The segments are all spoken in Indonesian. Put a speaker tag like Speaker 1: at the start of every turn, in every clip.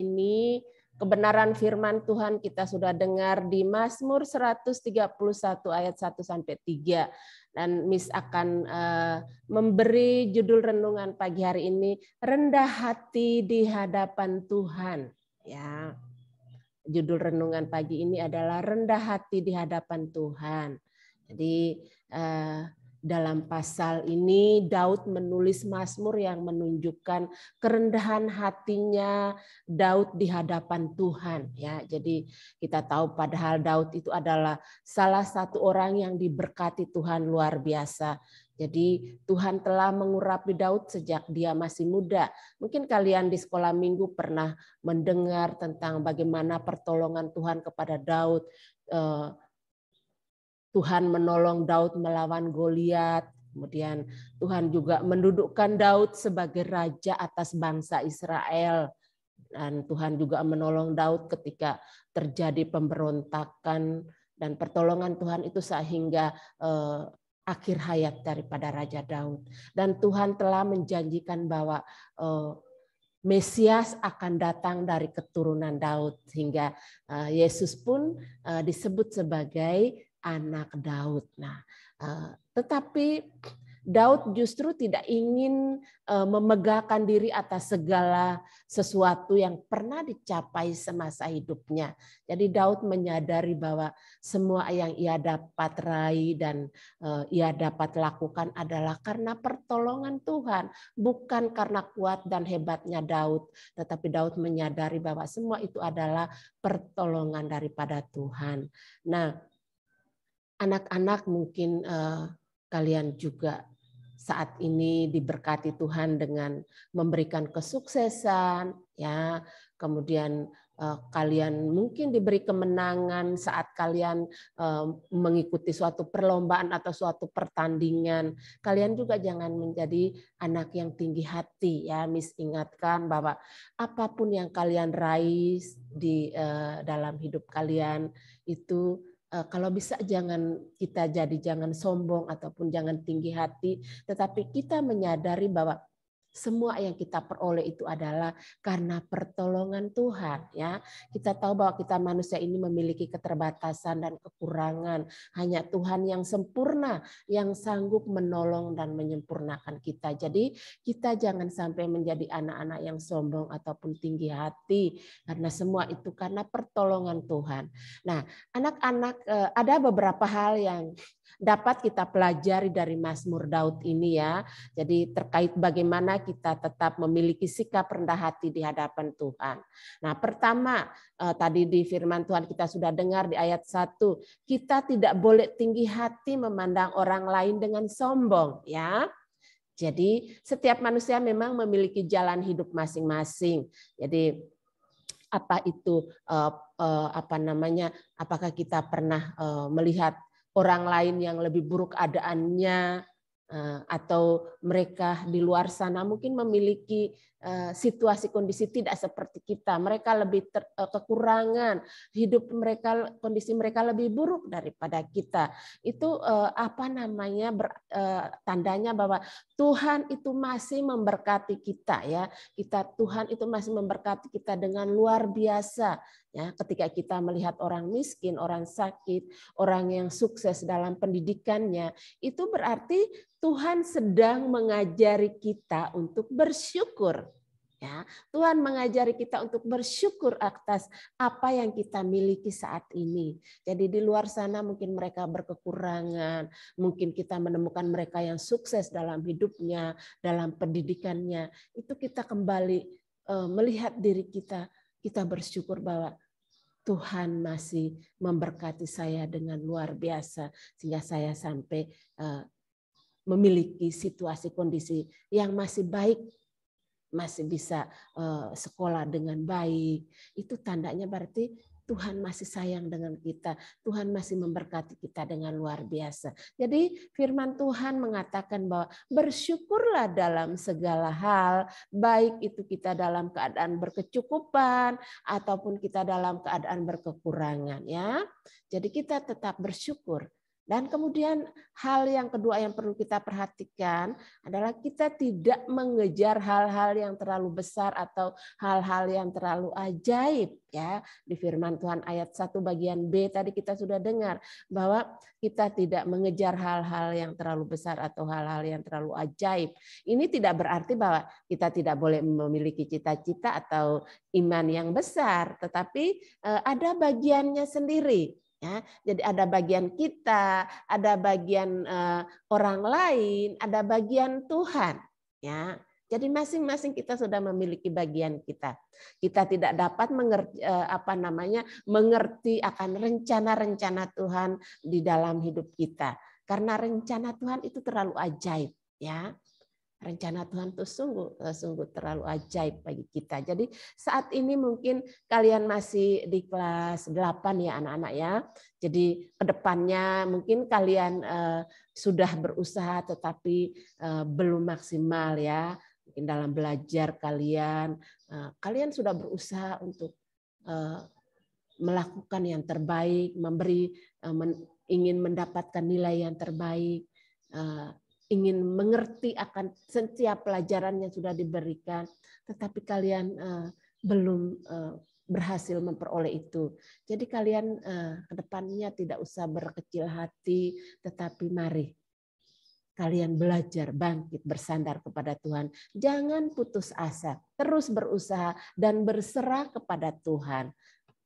Speaker 1: ini kebenaran firman Tuhan kita sudah dengar di Mazmur 131 ayat 1 sampai 3 dan Miss akan uh, memberi judul renungan pagi hari ini rendah hati di hadapan Tuhan ya. Judul renungan pagi ini adalah rendah hati di hadapan Tuhan. Jadi uh, dalam pasal ini Daud menulis Mazmur yang menunjukkan kerendahan hatinya Daud di hadapan Tuhan ya. Jadi kita tahu padahal Daud itu adalah salah satu orang yang diberkati Tuhan luar biasa. Jadi Tuhan telah mengurapi Daud sejak dia masih muda. Mungkin kalian di sekolah minggu pernah mendengar tentang bagaimana pertolongan Tuhan kepada Daud eh, Tuhan menolong Daud melawan Goliat, kemudian Tuhan juga mendudukkan Daud sebagai raja atas bangsa Israel dan Tuhan juga menolong Daud ketika terjadi pemberontakan dan pertolongan Tuhan itu sehingga eh, akhir hayat daripada Raja Daud dan Tuhan telah menjanjikan bahwa eh, Mesias akan datang dari keturunan Daud sehingga eh, Yesus pun eh, disebut sebagai anak Daud. Nah, eh, tetapi Daud justru tidak ingin eh, memegahkan diri atas segala sesuatu yang pernah dicapai semasa hidupnya. Jadi Daud menyadari bahwa semua yang ia dapat raih dan eh, ia dapat lakukan adalah karena pertolongan Tuhan, bukan karena kuat dan hebatnya Daud, tetapi Daud menyadari bahwa semua itu adalah pertolongan daripada Tuhan. Nah, anak-anak mungkin eh, kalian juga saat ini diberkati Tuhan dengan memberikan kesuksesan ya kemudian eh, kalian mungkin diberi kemenangan saat kalian eh, mengikuti suatu perlombaan atau suatu pertandingan kalian juga jangan menjadi anak yang tinggi hati ya misingatkan bahwa apapun yang kalian raih di eh, dalam hidup kalian itu Eh, kalau bisa jangan kita jadi jangan sombong ataupun jangan tinggi hati, tetapi kita menyadari bahwa semua yang kita peroleh itu adalah karena pertolongan Tuhan ya. Kita tahu bahwa kita manusia ini memiliki keterbatasan dan kekurangan. Hanya Tuhan yang sempurna yang sanggup menolong dan menyempurnakan kita. Jadi kita jangan sampai menjadi anak-anak yang sombong ataupun tinggi hati karena semua itu karena pertolongan Tuhan. Nah, anak-anak eh, ada beberapa hal yang dapat kita pelajari dari Mazmur Daud ini ya. Jadi terkait bagaimana kita tetap memiliki sikap rendah hati di hadapan Tuhan. Nah, pertama eh, tadi di firman Tuhan kita sudah dengar di ayat 1, kita tidak boleh tinggi hati memandang orang lain dengan sombong ya. Jadi setiap manusia memang memiliki jalan hidup masing-masing. Jadi apa itu eh, eh, apa namanya? Apakah kita pernah melihat orang lain yang lebih buruk adaannya eh, atau mereka di luar sana mungkin memiliki eh, situasi kondisi tidak seperti kita. Mereka lebih ter, eh, kekurangan, hidup mereka kondisi mereka lebih buruk daripada kita. Itu apa namanya ber, tandanya bahwa Tuhan itu masih memberkati kita ya. Kita Tuhan itu masih memberkati kita dengan luar biasa Ya, ketika kita melihat orang miskin, orang sakit, orang yang sukses dalam pendidikannya, itu berarti Tuhan sedang mengajari kita untuk bersyukur. Ya, Tuhan mengajari kita untuk bersyukur atas apa yang kita miliki saat ini. Jadi di luar sana mungkin mereka berkekurangan, mungkin kita menemukan mereka yang sukses dalam hidupnya, dalam pendidikannya. Itu kita kembali eh, melihat diri kita, kita bersyukur bahwa Tuhan masih memberkati saya dengan luar biasa sehingga saya sampai eh, memiliki situasi kondisi yang masih baik masih bisa eh, sekolah dengan baik itu tandanya berarti Tuhan masih sayang dengan kita. Tuhan masih memberkati kita dengan luar biasa. Jadi firman Tuhan mengatakan bahwa bersyukurlah dalam segala hal, baik itu kita dalam keadaan berkecukupan ataupun kita dalam keadaan berkekurangan ya. Jadi kita tetap bersyukur dan kemudian hal yang kedua yang perlu kita perhatikan adalah kita tidak mengejar hal-hal yang terlalu besar atau hal-hal yang terlalu ajaib ya. Di firman Tuhan ayat 1 bagian B tadi kita sudah dengar bahwa kita tidak mengejar hal-hal yang terlalu besar atau hal-hal yang terlalu ajaib. Ini tidak berarti bahwa kita tidak boleh memiliki cita-cita atau iman yang besar, tetapi eh, ada bagiannya sendiri Ya, jadi ada bagian kita, ada bagian uh, orang lain, ada bagian Tuhan. Ya, jadi masing-masing kita sudah memiliki bagian kita. Kita tidak dapat mengerti, eh, apa namanya mengerti akan rencana-rencana Tuhan di dalam hidup kita karena rencana Tuhan itu terlalu ajaib ya rencana Tuhan itu sungguh eh, sungguh terlalu ajaib bagi kita. Jadi saat ini mungkin kalian masih di kelas 8 ya anak-anak ya. Jadi kedepannya mungkin kalian eh, sudah berusaha tetapi eh, belum maksimal ya. Mungkin dalam belajar kalian, eh, kalian sudah berusaha untuk eh, melakukan yang terbaik, memberi eh, men, ingin mendapatkan nilai yang terbaik. Eh, ingin mengerti akan setiap pelajaran yang sudah diberikan, tetapi kalian uh, belum uh, berhasil memperoleh itu. Jadi kalian uh, eh, kedepannya tidak usah berkecil hati, tetapi mari kalian belajar bangkit bersandar kepada Tuhan. Jangan putus asa, terus berusaha dan berserah kepada Tuhan.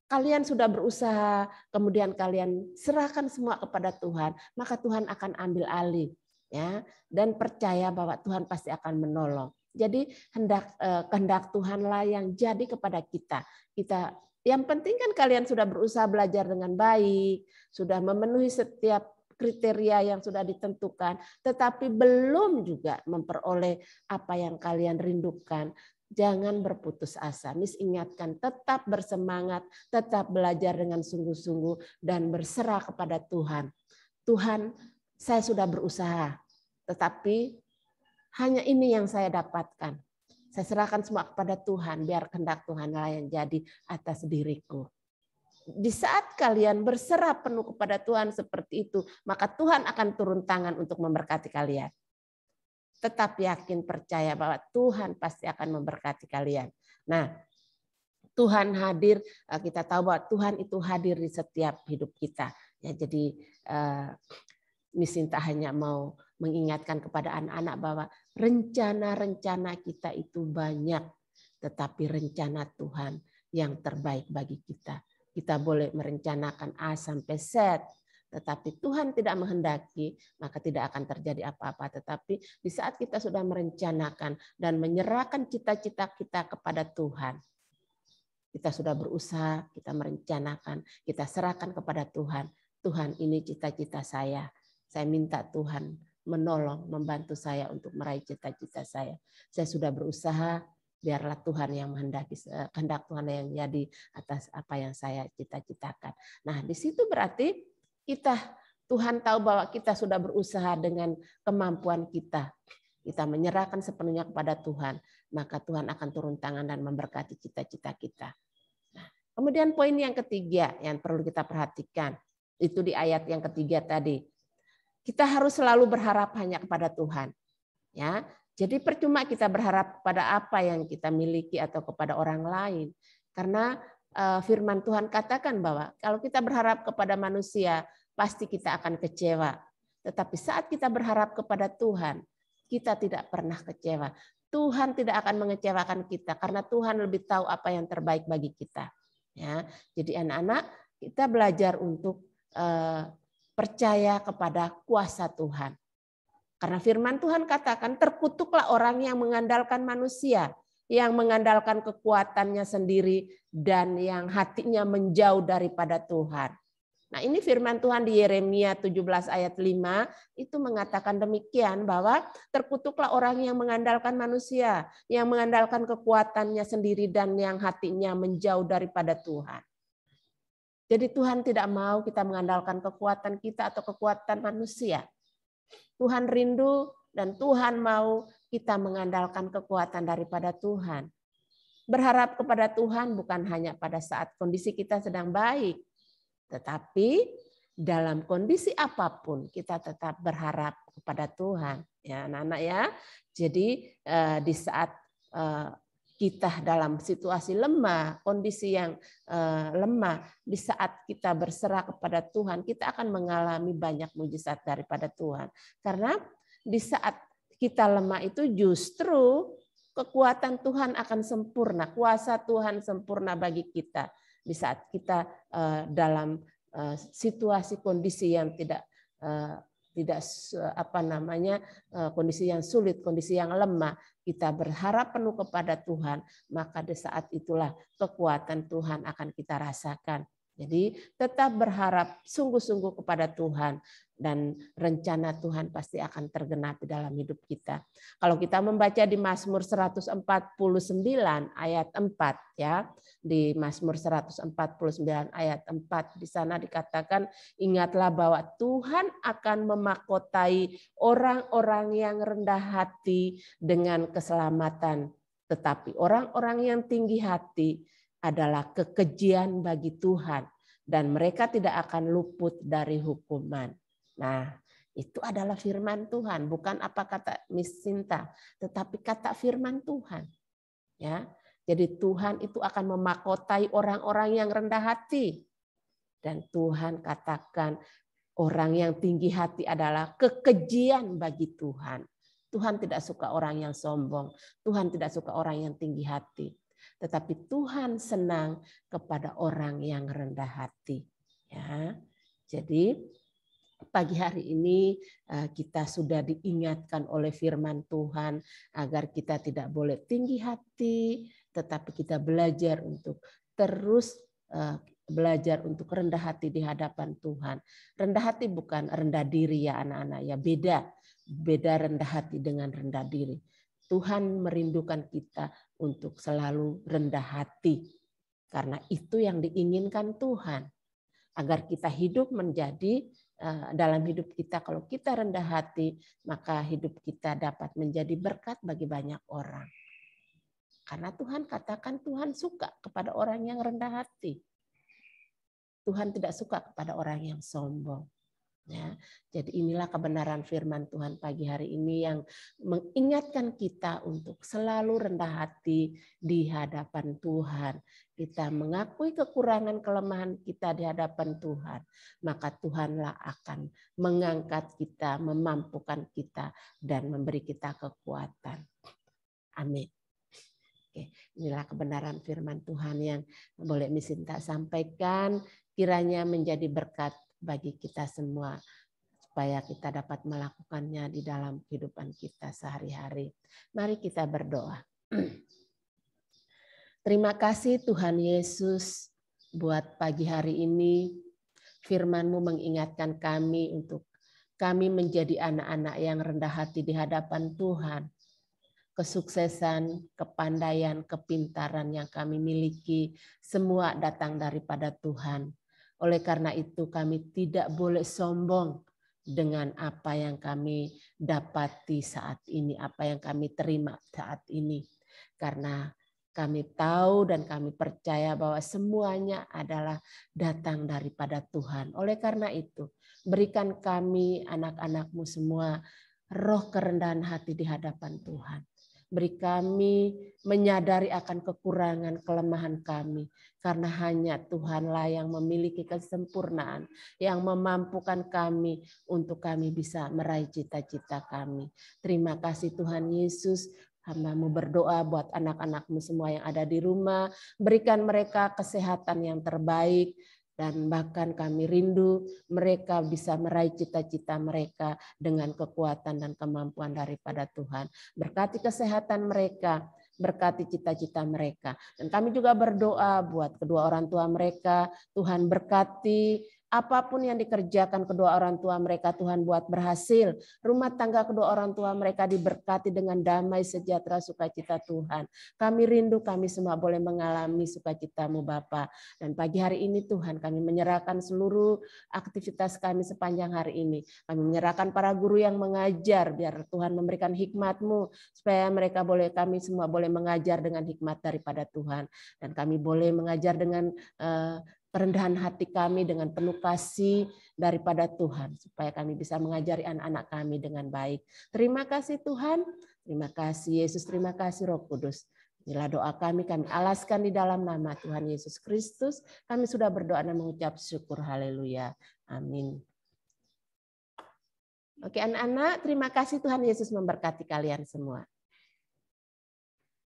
Speaker 1: Kalian sudah berusaha, kemudian kalian serahkan semua kepada Tuhan, maka Tuhan akan ambil alih ya dan percaya bahwa Tuhan pasti akan menolong. Jadi hendak eh, kehendak Tuhanlah yang jadi kepada kita. Kita yang penting kan kalian sudah berusaha belajar dengan baik, sudah memenuhi setiap kriteria yang sudah ditentukan, tetapi belum juga memperoleh apa yang kalian rindukan. Jangan berputus asa. Mis ingatkan, tetap bersemangat, tetap belajar dengan sungguh-sungguh, dan berserah kepada Tuhan. Tuhan, saya sudah berusaha, tetapi hanya ini yang saya dapatkan. Saya serahkan semua kepada Tuhan, biar kehendak Tuhan lah yang jadi atas diriku. Di saat kalian berserah penuh kepada Tuhan seperti itu, maka Tuhan akan turun tangan untuk memberkati kalian. Tetap yakin percaya bahwa Tuhan pasti akan memberkati kalian. Nah, Tuhan hadir, eh, kita tahu bahwa Tuhan itu hadir di setiap hidup kita. Ya, jadi eh, Misinta hanya mau mengingatkan kepada anak-anak bahwa rencana-rencana kita itu banyak, tetapi rencana Tuhan yang terbaik bagi kita. Kita boleh merencanakan A sampai Z, tetapi Tuhan tidak menghendaki, maka tidak akan terjadi apa-apa. Tetapi di saat kita sudah merencanakan dan menyerahkan cita-cita kita kepada Tuhan, kita sudah berusaha, kita merencanakan, kita serahkan kepada Tuhan. Tuhan ini cita-cita saya. Saya minta Tuhan menolong, membantu saya untuk meraih cita-cita saya. Saya sudah berusaha, biarlah Tuhan yang menghendaki eh, kehendak Tuhan yang jadi atas apa yang saya cita-citakan. Nah, di situ berarti kita Tuhan tahu bahwa kita sudah berusaha dengan kemampuan kita. Kita menyerahkan sepenuhnya kepada Tuhan, maka Tuhan akan turun tangan dan memberkati cita-cita kita. Nah, kemudian poin yang ketiga yang perlu kita perhatikan itu di ayat yang ketiga tadi kita harus selalu berharap hanya kepada Tuhan. Ya. Jadi percuma kita berharap pada apa yang kita miliki atau kepada orang lain. Karena eh, firman Tuhan katakan bahwa kalau kita berharap kepada manusia, pasti kita akan kecewa. Tetapi saat kita berharap kepada Tuhan, kita tidak pernah kecewa. Tuhan tidak akan mengecewakan kita karena Tuhan lebih tahu apa yang terbaik bagi kita. Ya, jadi anak-anak kita belajar untuk eh, percaya kepada kuasa Tuhan. Karena firman Tuhan katakan terkutuklah orang yang mengandalkan manusia, yang mengandalkan kekuatannya sendiri dan yang hatinya menjauh daripada Tuhan. Nah, ini firman Tuhan di Yeremia 17 ayat 5 itu mengatakan demikian bahwa terkutuklah orang yang mengandalkan manusia, yang mengandalkan kekuatannya sendiri dan yang hatinya menjauh daripada Tuhan. Jadi Tuhan tidak mau kita mengandalkan kekuatan kita atau kekuatan manusia. Tuhan rindu dan Tuhan mau kita mengandalkan kekuatan daripada Tuhan. Berharap kepada Tuhan bukan hanya pada saat kondisi kita sedang baik, tetapi dalam kondisi apapun kita tetap berharap kepada Tuhan ya anak-anak ya. Jadi eh, di saat eh, kita dalam situasi lemah, kondisi yang eh, lemah, di saat kita berserah kepada Tuhan, kita akan mengalami banyak mujizat daripada Tuhan. Karena di saat kita lemah itu justru kekuatan Tuhan akan sempurna, kuasa Tuhan sempurna bagi kita di saat kita eh, dalam eh, situasi kondisi yang tidak tidak apa namanya e, kondisi yang sulit, kondisi yang lemah, kita berharap penuh kepada Tuhan, maka di saat itulah kekuatan Tuhan akan kita rasakan. Jadi tetap berharap sungguh-sungguh kepada Tuhan dan rencana Tuhan pasti akan tergenapi dalam hidup kita. Kalau kita membaca di Mazmur 149 ayat 4 ya, di Mazmur 149 ayat 4 di sana dikatakan ingatlah bahwa Tuhan akan memakotai orang-orang yang rendah hati dengan keselamatan, tetapi orang-orang yang tinggi hati adalah kekejian bagi Tuhan dan mereka tidak akan luput dari hukuman. Nah, itu adalah firman Tuhan, bukan apa kata Miss Sinta, tetapi kata firman Tuhan. Ya. Jadi Tuhan itu akan memakotai orang-orang yang rendah hati. Dan Tuhan katakan orang yang tinggi hati adalah kekejian bagi Tuhan. Tuhan tidak suka orang yang sombong, Tuhan tidak suka orang yang tinggi hati tetapi Tuhan senang kepada orang yang rendah hati. Ya. Jadi pagi hari ini eh, kita sudah diingatkan oleh firman Tuhan agar kita tidak boleh tinggi hati, tetapi kita belajar untuk terus eh, belajar untuk rendah hati di hadapan Tuhan. Rendah hati bukan rendah diri ya anak-anak ya, beda. Beda rendah hati dengan rendah diri. Tuhan merindukan kita untuk selalu rendah hati. Karena itu yang diinginkan Tuhan. Agar kita hidup menjadi eh, dalam hidup kita kalau kita rendah hati, maka hidup kita dapat menjadi berkat bagi banyak orang. Karena Tuhan katakan Tuhan suka kepada orang yang rendah hati. Tuhan tidak suka kepada orang yang sombong. Ya, jadi inilah kebenaran firman Tuhan pagi hari ini yang mengingatkan kita untuk selalu rendah hati di hadapan Tuhan. Kita mengakui kekurangan kelemahan kita di hadapan Tuhan, maka Tuhanlah akan mengangkat kita, memampukan kita dan memberi kita kekuatan. Amin. Oke, inilah kebenaran firman Tuhan yang boleh tak sampaikan kiranya menjadi berkat bagi kita semua supaya kita dapat melakukannya di dalam kehidupan kita sehari-hari. Mari kita berdoa. Terima kasih Tuhan Yesus buat pagi hari ini. Firman-Mu mengingatkan kami untuk kami menjadi anak-anak yang rendah hati di hadapan Tuhan. Kesuksesan, kepandaian, kepintaran yang kami miliki semua datang daripada Tuhan oleh karena itu kami tidak boleh sombong dengan apa yang kami dapati saat ini, apa yang kami terima saat ini. Karena kami tahu dan kami percaya bahwa semuanya adalah datang daripada Tuhan. Oleh karena itu, berikan kami anak-anakmu semua roh kerendahan hati di hadapan Tuhan. Beri kami menyadari akan kekurangan kelemahan kami karena hanya Tuhanlah yang memiliki kesempurnaan yang memampukan kami untuk kami bisa meraih cita-cita kami. Terima kasih Tuhan Yesus Hambamu berdoa buat anak-anakmu semua yang ada di rumah. Berikan mereka kesehatan yang terbaik, dan bahkan kami rindu mereka bisa meraih cita-cita mereka dengan kekuatan dan kemampuan daripada Tuhan. Berkati kesehatan mereka, berkati cita-cita mereka. Dan kami juga berdoa buat kedua orang tua mereka, Tuhan berkati Apapun yang dikerjakan kedua orang tua mereka Tuhan buat berhasil. Rumah tangga kedua orang tua mereka diberkati dengan damai, sejahtera, sukacita Tuhan. Kami rindu kami semua boleh mengalami sukacitamu Bapa. Dan pagi hari ini Tuhan kami menyerahkan seluruh aktivitas kami sepanjang hari ini. Kami menyerahkan para guru yang mengajar biar Tuhan memberikan hikmatmu supaya mereka boleh kami semua boleh mengajar dengan hikmat daripada Tuhan dan kami boleh mengajar dengan uh, Perendahan hati kami dengan penuh kasih daripada Tuhan supaya kami bisa mengajari anak-anak kami dengan baik. Terima kasih Tuhan, terima kasih Yesus, terima kasih Roh Kudus. Inilah doa kami, kami alaskan di dalam nama Tuhan Yesus Kristus. Kami sudah berdoa dan mengucap syukur. Haleluya. Amin. Oke anak-anak, terima kasih Tuhan Yesus memberkati kalian semua.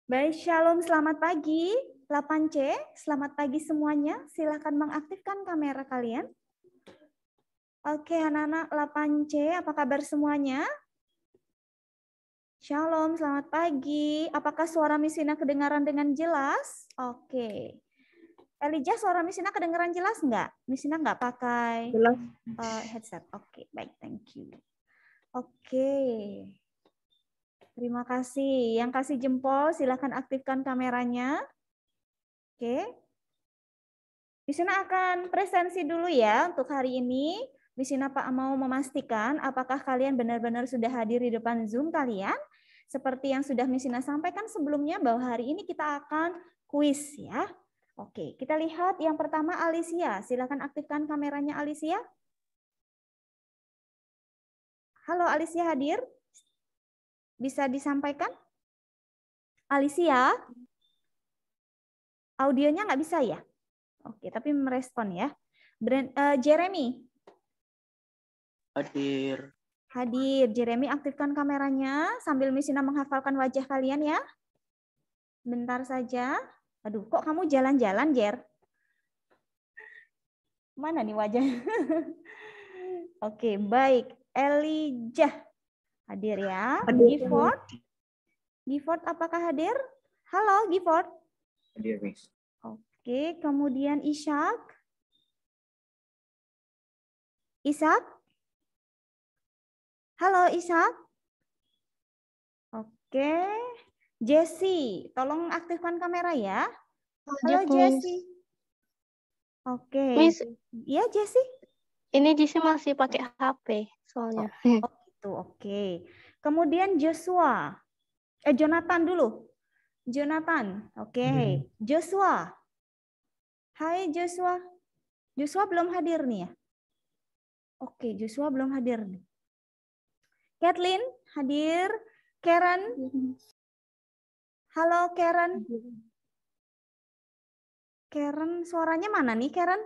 Speaker 2: Baik, shalom, selamat pagi. 8C, selamat pagi semuanya. Silahkan mengaktifkan kamera kalian. Oke, anak-anak 8C, apa kabar semuanya? Shalom, selamat pagi. Apakah suara Misina kedengaran dengan jelas? Oke. Elijah, suara Misina kedengaran jelas enggak? Misina enggak pakai jelas. Eh, headset. Oke, baik. Thank you. Oke. Terima kasih. Yang kasih jempol, silahkan aktifkan kameranya. Oke. Bisna akan presensi dulu ya untuk hari ini. sini Pak mau memastikan apakah kalian benar-benar sudah hadir di depan Zoom kalian. Seperti yang sudah Misina sampaikan sebelumnya bahwa hari ini kita akan kuis ya. Oke, kita lihat yang pertama Alicia. Silakan aktifkan kameranya Alicia. Halo Alicia hadir? Bisa disampaikan? Alicia? Audionya nggak bisa ya? Oke, tapi merespon ya. Brand, uh, Jeremy.
Speaker 3: Hadir.
Speaker 2: Hadir. Jeremy, aktifkan kameranya sambil Misina menghafalkan wajah kalian ya. Bentar saja. Aduh, kok kamu jalan-jalan, Jer? Mana nih wajah? Oke, baik. Elijah. Hadir ya. Gifford. Gifford apakah hadir? Halo, Gifford. Hadir, Miss. Oke, kemudian Ishak. Ishak? Halo Ishak? Oke. Jesse, tolong aktifkan kamera ya. Halo Jesse. Oke. Miss. Iya Jesse? Ini Jesse masih pakai HP soalnya. Oh, itu oke. oke. Kemudian Joshua. Eh Jonathan dulu. Jonathan. Oke. Okay. Hmm. Joshua. Hai Joshua. Joshua belum hadir nih ya? Oke, okay, Joshua belum hadir Kathleen hadir. Karen. Halo Karen. Karen suaranya mana nih Karen?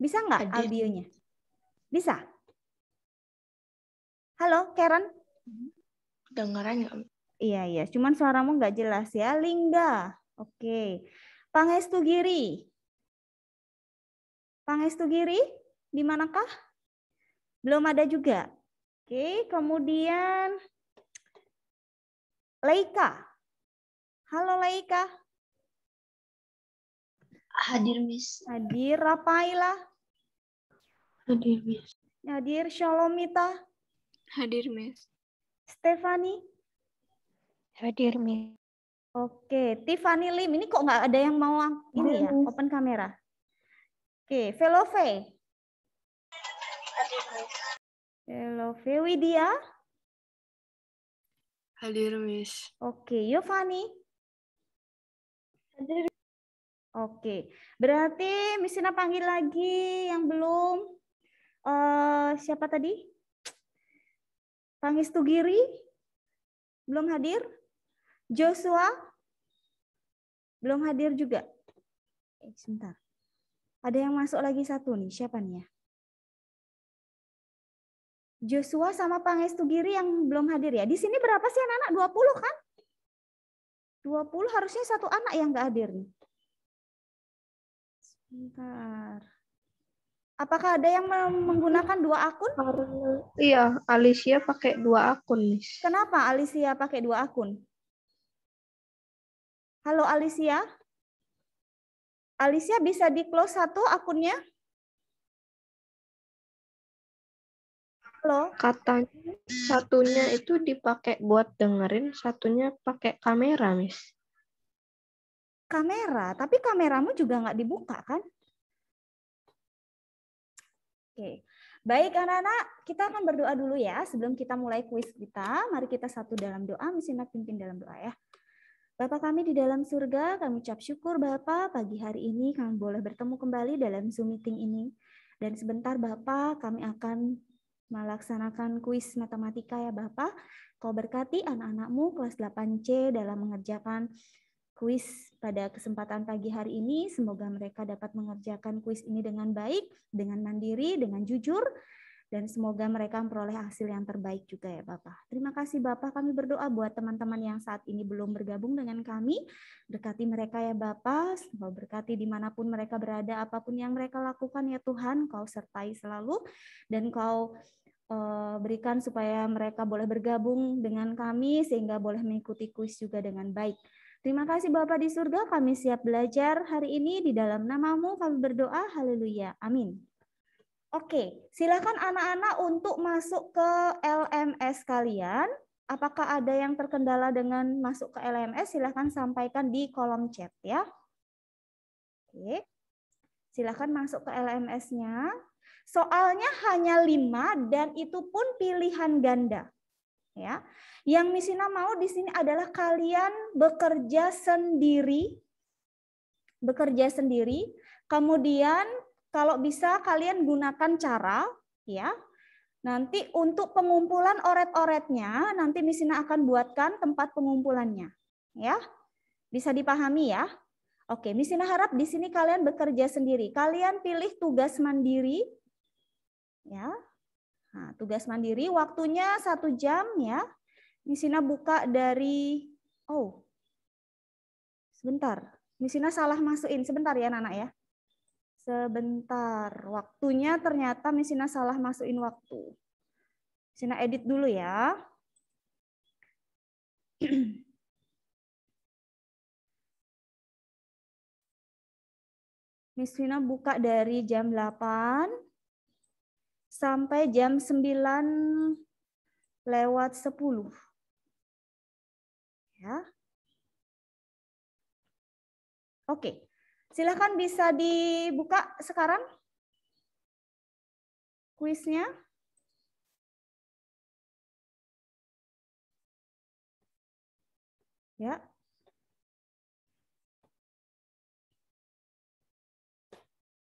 Speaker 2: Bisa nggak audionya? Bisa? Halo Karen? Dengarannya Iya, iya. Cuman suaramu nggak jelas ya. Lingga. Oke. Pangestu Giri. Pangestu Giri, di manakah? Belum ada juga. Oke, kemudian Leika. Halo Leika. Hadir, Miss. Hadir Rapaila. Hadir, Miss. Hadir Shalomita. Hadir, Miss. Stefani. Hadir, Mi. Oke, Tiffany Lim, ini kok nggak ada yang mau ini ya, open kamera? Oke, Velove. Velove, Widya. Hadir, Miss. Oke, Yovani. Hadir. Oke, berarti Miss Sina panggil lagi yang belum. Uh, siapa tadi? Pangis Tugiri? Belum hadir? Joshua belum hadir juga. Eh, sebentar. Ada yang masuk lagi satu nih, siapa nih ya? Joshua sama Pangestu Giri yang belum hadir ya. Di sini berapa sih anak-anak? 20 kan? 20 harusnya satu anak yang nggak hadir nih. Sebentar. Apakah ada yang menggunakan dua akun? Iya, Alicia pakai dua akun. Kenapa Alicia pakai dua akun? Halo Alicia. Alicia bisa di-close satu akunnya?
Speaker 4: Halo. Katanya satunya itu dipakai buat dengerin,
Speaker 2: satunya pakai kamera, Miss. Kamera, tapi kameramu juga nggak dibuka kan? Oke. Baik anak-anak, kita akan berdoa dulu ya sebelum kita mulai kuis kita. Mari kita satu dalam doa, Miss Ina pimpin dalam doa ya. Bapak kami di dalam surga, kami ucap syukur Bapak pagi hari ini kami boleh bertemu kembali dalam Zoom meeting ini. Dan sebentar Bapak kami akan melaksanakan kuis matematika ya Bapak. Kau berkati anak-anakmu kelas 8C dalam mengerjakan kuis pada kesempatan pagi hari ini. Semoga mereka dapat mengerjakan kuis ini dengan baik, dengan mandiri, dengan jujur, dan semoga mereka memperoleh hasil yang terbaik juga ya Bapak. Terima kasih Bapak, kami berdoa buat teman-teman yang saat ini belum bergabung dengan kami, berkati mereka ya Bapak, Engkau berkati dimanapun mereka berada, apapun yang mereka lakukan ya Tuhan, Kau sertai selalu, dan Kau eh, berikan supaya mereka boleh bergabung dengan kami sehingga boleh mengikuti kuis juga dengan baik. Terima kasih Bapak di surga, kami siap belajar hari ini di dalam namamu kami berdoa, haleluya, amin. Oke, silakan anak-anak untuk masuk ke LMS kalian. Apakah ada yang terkendala dengan masuk ke LMS? Silakan sampaikan di kolom chat ya. Oke, silakan masuk ke LMS-nya. Soalnya hanya lima dan itu pun pilihan ganda. Ya, yang Misina mau di sini adalah kalian bekerja sendiri, bekerja sendiri. Kemudian kalau bisa kalian gunakan cara ya Nanti untuk pengumpulan oret-oretnya, nanti Misina akan buatkan tempat pengumpulannya. Ya, bisa dipahami ya. Oke, Misina harap di sini kalian bekerja sendiri. Kalian pilih tugas mandiri, ya. Nah, tugas mandiri waktunya satu jam ya. Misina buka dari oh sebentar. Misina salah masukin sebentar ya, Nana ya. Sebentar, waktunya ternyata Misina salah masukin waktu. Misina edit dulu ya. Misina buka dari jam 8 sampai jam 9 lewat 10.
Speaker 5: Ya. Oke. Silahkan bisa dibuka sekarang kuisnya. Ya.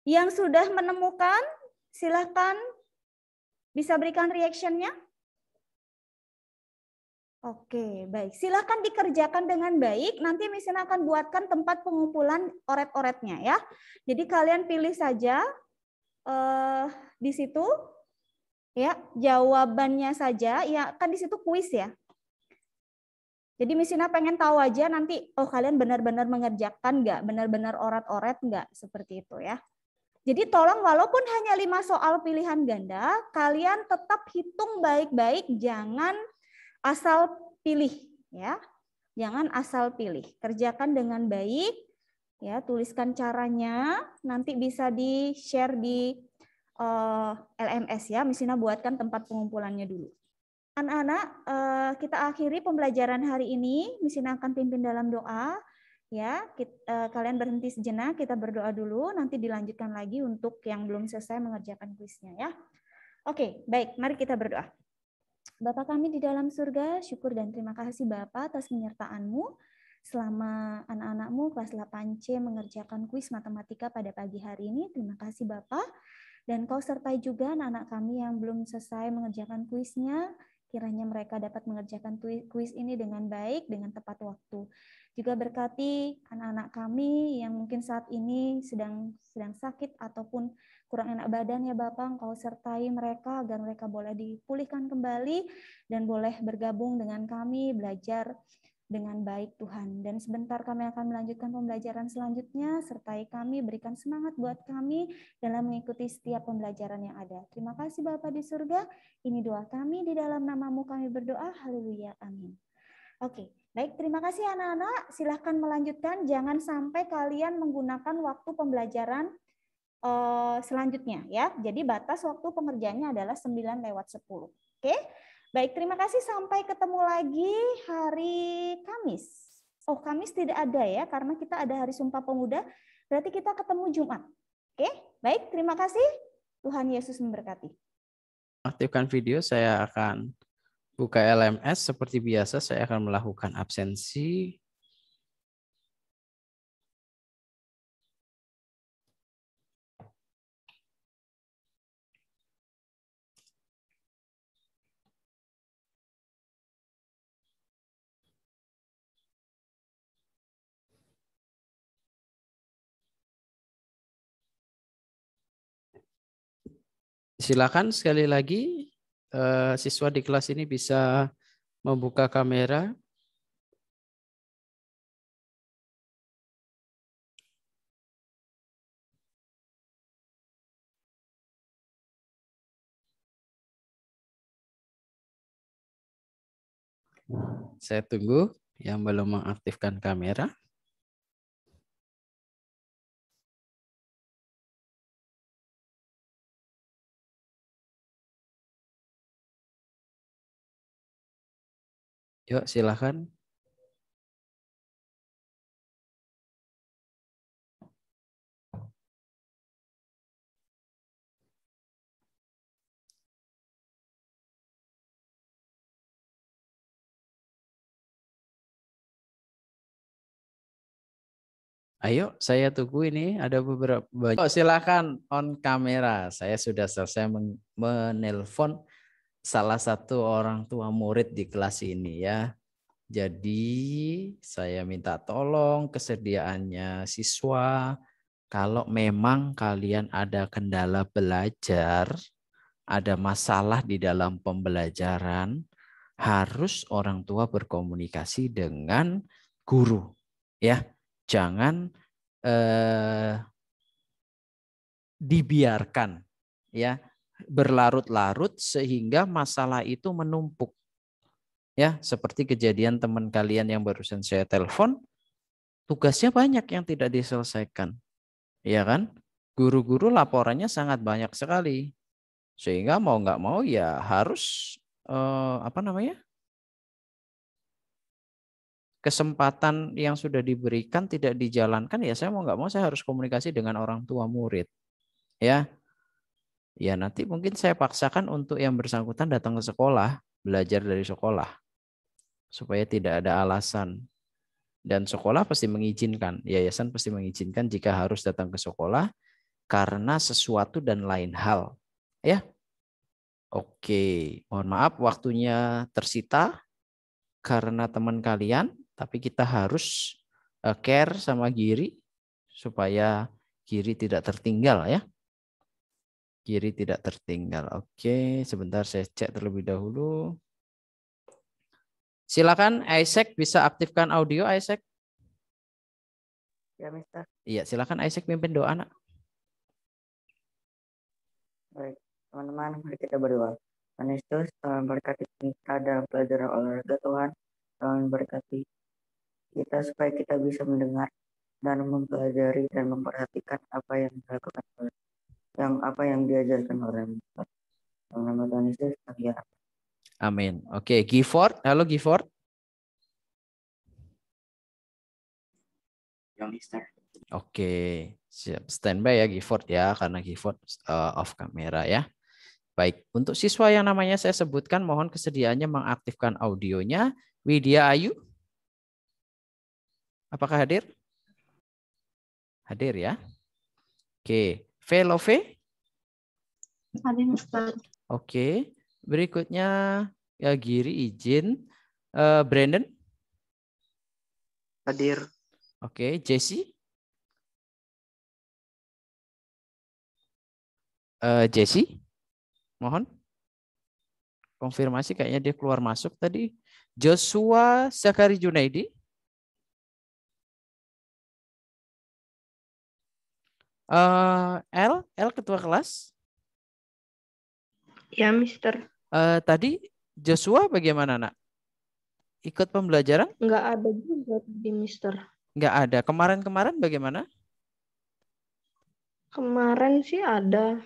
Speaker 5: Yang sudah menemukan, silahkan
Speaker 2: bisa berikan reaction-nya. Oke, baik. Silakan dikerjakan dengan baik. Nanti Misin akan buatkan tempat pengumpulan oret-oretnya ya. Jadi kalian pilih saja eh, di situ ya jawabannya saja. Ya kan di situ kuis ya. Jadi Misina pengen tahu aja nanti, oh kalian benar-benar mengerjakan nggak, benar-benar orat-orat nggak, seperti itu ya. Jadi tolong walaupun hanya lima soal pilihan ganda, kalian tetap hitung baik-baik, jangan asal pilih ya. Jangan asal pilih. Kerjakan dengan baik ya, tuliskan caranya, nanti bisa di-share di uh, eh, LMS ya. Misina buatkan tempat pengumpulannya dulu. Anak-anak, uh, kita akhiri pembelajaran hari ini. Misina akan pimpin dalam doa ya kita, uh, eh, kalian berhenti sejenak kita berdoa dulu nanti dilanjutkan lagi untuk yang belum selesai mengerjakan kuisnya ya oke baik mari kita berdoa Bapa kami di dalam surga, syukur dan terima kasih Bapa atas penyertaanmu selama anak-anakmu kelas 8C mengerjakan kuis matematika pada pagi hari ini. Terima kasih Bapak. Dan kau sertai juga anak-anak kami yang belum selesai mengerjakan kuisnya, kiranya mereka dapat mengerjakan kuis ini dengan baik, dengan tepat waktu. Juga berkati anak-anak kami yang mungkin saat ini sedang sedang sakit ataupun kurang enak badan ya Bapak, engkau sertai mereka agar mereka boleh dipulihkan kembali dan boleh bergabung dengan kami belajar dengan baik Tuhan. Dan sebentar kami akan melanjutkan pembelajaran selanjutnya, sertai kami, berikan semangat buat kami dalam mengikuti setiap pembelajaran yang ada. Terima kasih Bapak di surga, ini doa kami, di dalam namamu kami berdoa, haleluya, amin. Oke, baik terima kasih anak-anak, silahkan melanjutkan, jangan sampai kalian menggunakan waktu pembelajaran Eh, selanjutnya ya. Jadi batas waktu pengerjaannya adalah 9 lewat 10. Oke. Baik, terima kasih sampai ketemu lagi hari Kamis. Oh, Kamis tidak ada ya karena kita ada hari Sumpah Pemuda. Berarti kita ketemu Jumat. Oke, baik. Terima kasih. Tuhan Yesus memberkati.
Speaker 6: Aktifkan video, saya akan buka LMS seperti biasa. Saya akan melakukan absensi
Speaker 5: silakan sekali lagi eh, siswa di kelas ini bisa membuka kamera. Saya tunggu yang belum mengaktifkan kamera. Yuk, silakan.
Speaker 6: Ayo, saya tunggu ini. Ada beberapa. Oh, silakan on kamera. Saya sudah selesai menelpon salah satu orang tua murid di kelas ini ya. Jadi saya minta tolong kesediaannya siswa kalau memang kalian ada kendala belajar, ada masalah di dalam pembelajaran, harus orang tua berkomunikasi dengan guru ya. Jangan eh, dibiarkan ya berlarut-larut sehingga masalah itu menumpuk. Ya, seperti kejadian teman kalian yang barusan saya telepon, tugasnya banyak yang tidak diselesaikan. ya kan? Guru-guru laporannya sangat banyak sekali. Sehingga mau nggak mau ya harus eh, apa namanya? kesempatan yang sudah diberikan tidak dijalankan ya saya mau nggak mau saya harus komunikasi dengan orang tua murid ya ya nanti mungkin saya paksakan untuk yang bersangkutan datang ke sekolah, belajar dari sekolah. Supaya tidak ada alasan. Dan sekolah pasti mengizinkan, yayasan pasti mengizinkan jika harus datang ke sekolah karena sesuatu dan lain hal. Ya. Oke, mohon maaf waktunya tersita karena teman kalian, tapi kita harus eh, care sama Giri supaya Giri tidak tertinggal ya kiri tidak tertinggal. Oke, sebentar saya cek terlebih dahulu. Silakan Isaac bisa aktifkan audio Isaac. Ya, Mister. Iya, silakan Isaac pimpin doa, Nak.
Speaker 3: Baik, teman-teman, mari kita berdoa. Tuhan Yesus, Tuhan berkati kita dalam pelajaran olahraga Tuhan. Tuhan berkati kita supaya kita bisa mendengar dan mempelajari dan memperhatikan apa yang dilakukan oleh yang apa yang diajarkan orang dalam
Speaker 5: nama Tuhan Yesus ya.
Speaker 6: Amin. Oke, okay. Gifford. Halo Gifford. Yang Mister. Oke, okay. siap standby ya Gifford ya karena Gifford uh, off kamera ya. Baik, untuk siswa yang namanya saya sebutkan mohon kesediaannya mengaktifkan audionya. Widya Ayu. Apakah hadir? Hadir ya. Oke, Velove? Oke. Berikutnya ya Giri izin. Uh, eh, Brandon? Hadir. Oke, Jesse?
Speaker 5: Uh, Jesse? Mohon. Konfirmasi kayaknya dia keluar masuk tadi. Joshua Sakari Junaidi?
Speaker 6: Uh, L, L ketua kelas. Ya, Mister. Uh, tadi Joshua bagaimana, Nak? Ikut pembelajaran?
Speaker 4: Enggak ada juga tadi, Mister.
Speaker 6: Enggak ada. Kemarin-kemarin bagaimana?
Speaker 4: Kemarin sih ada.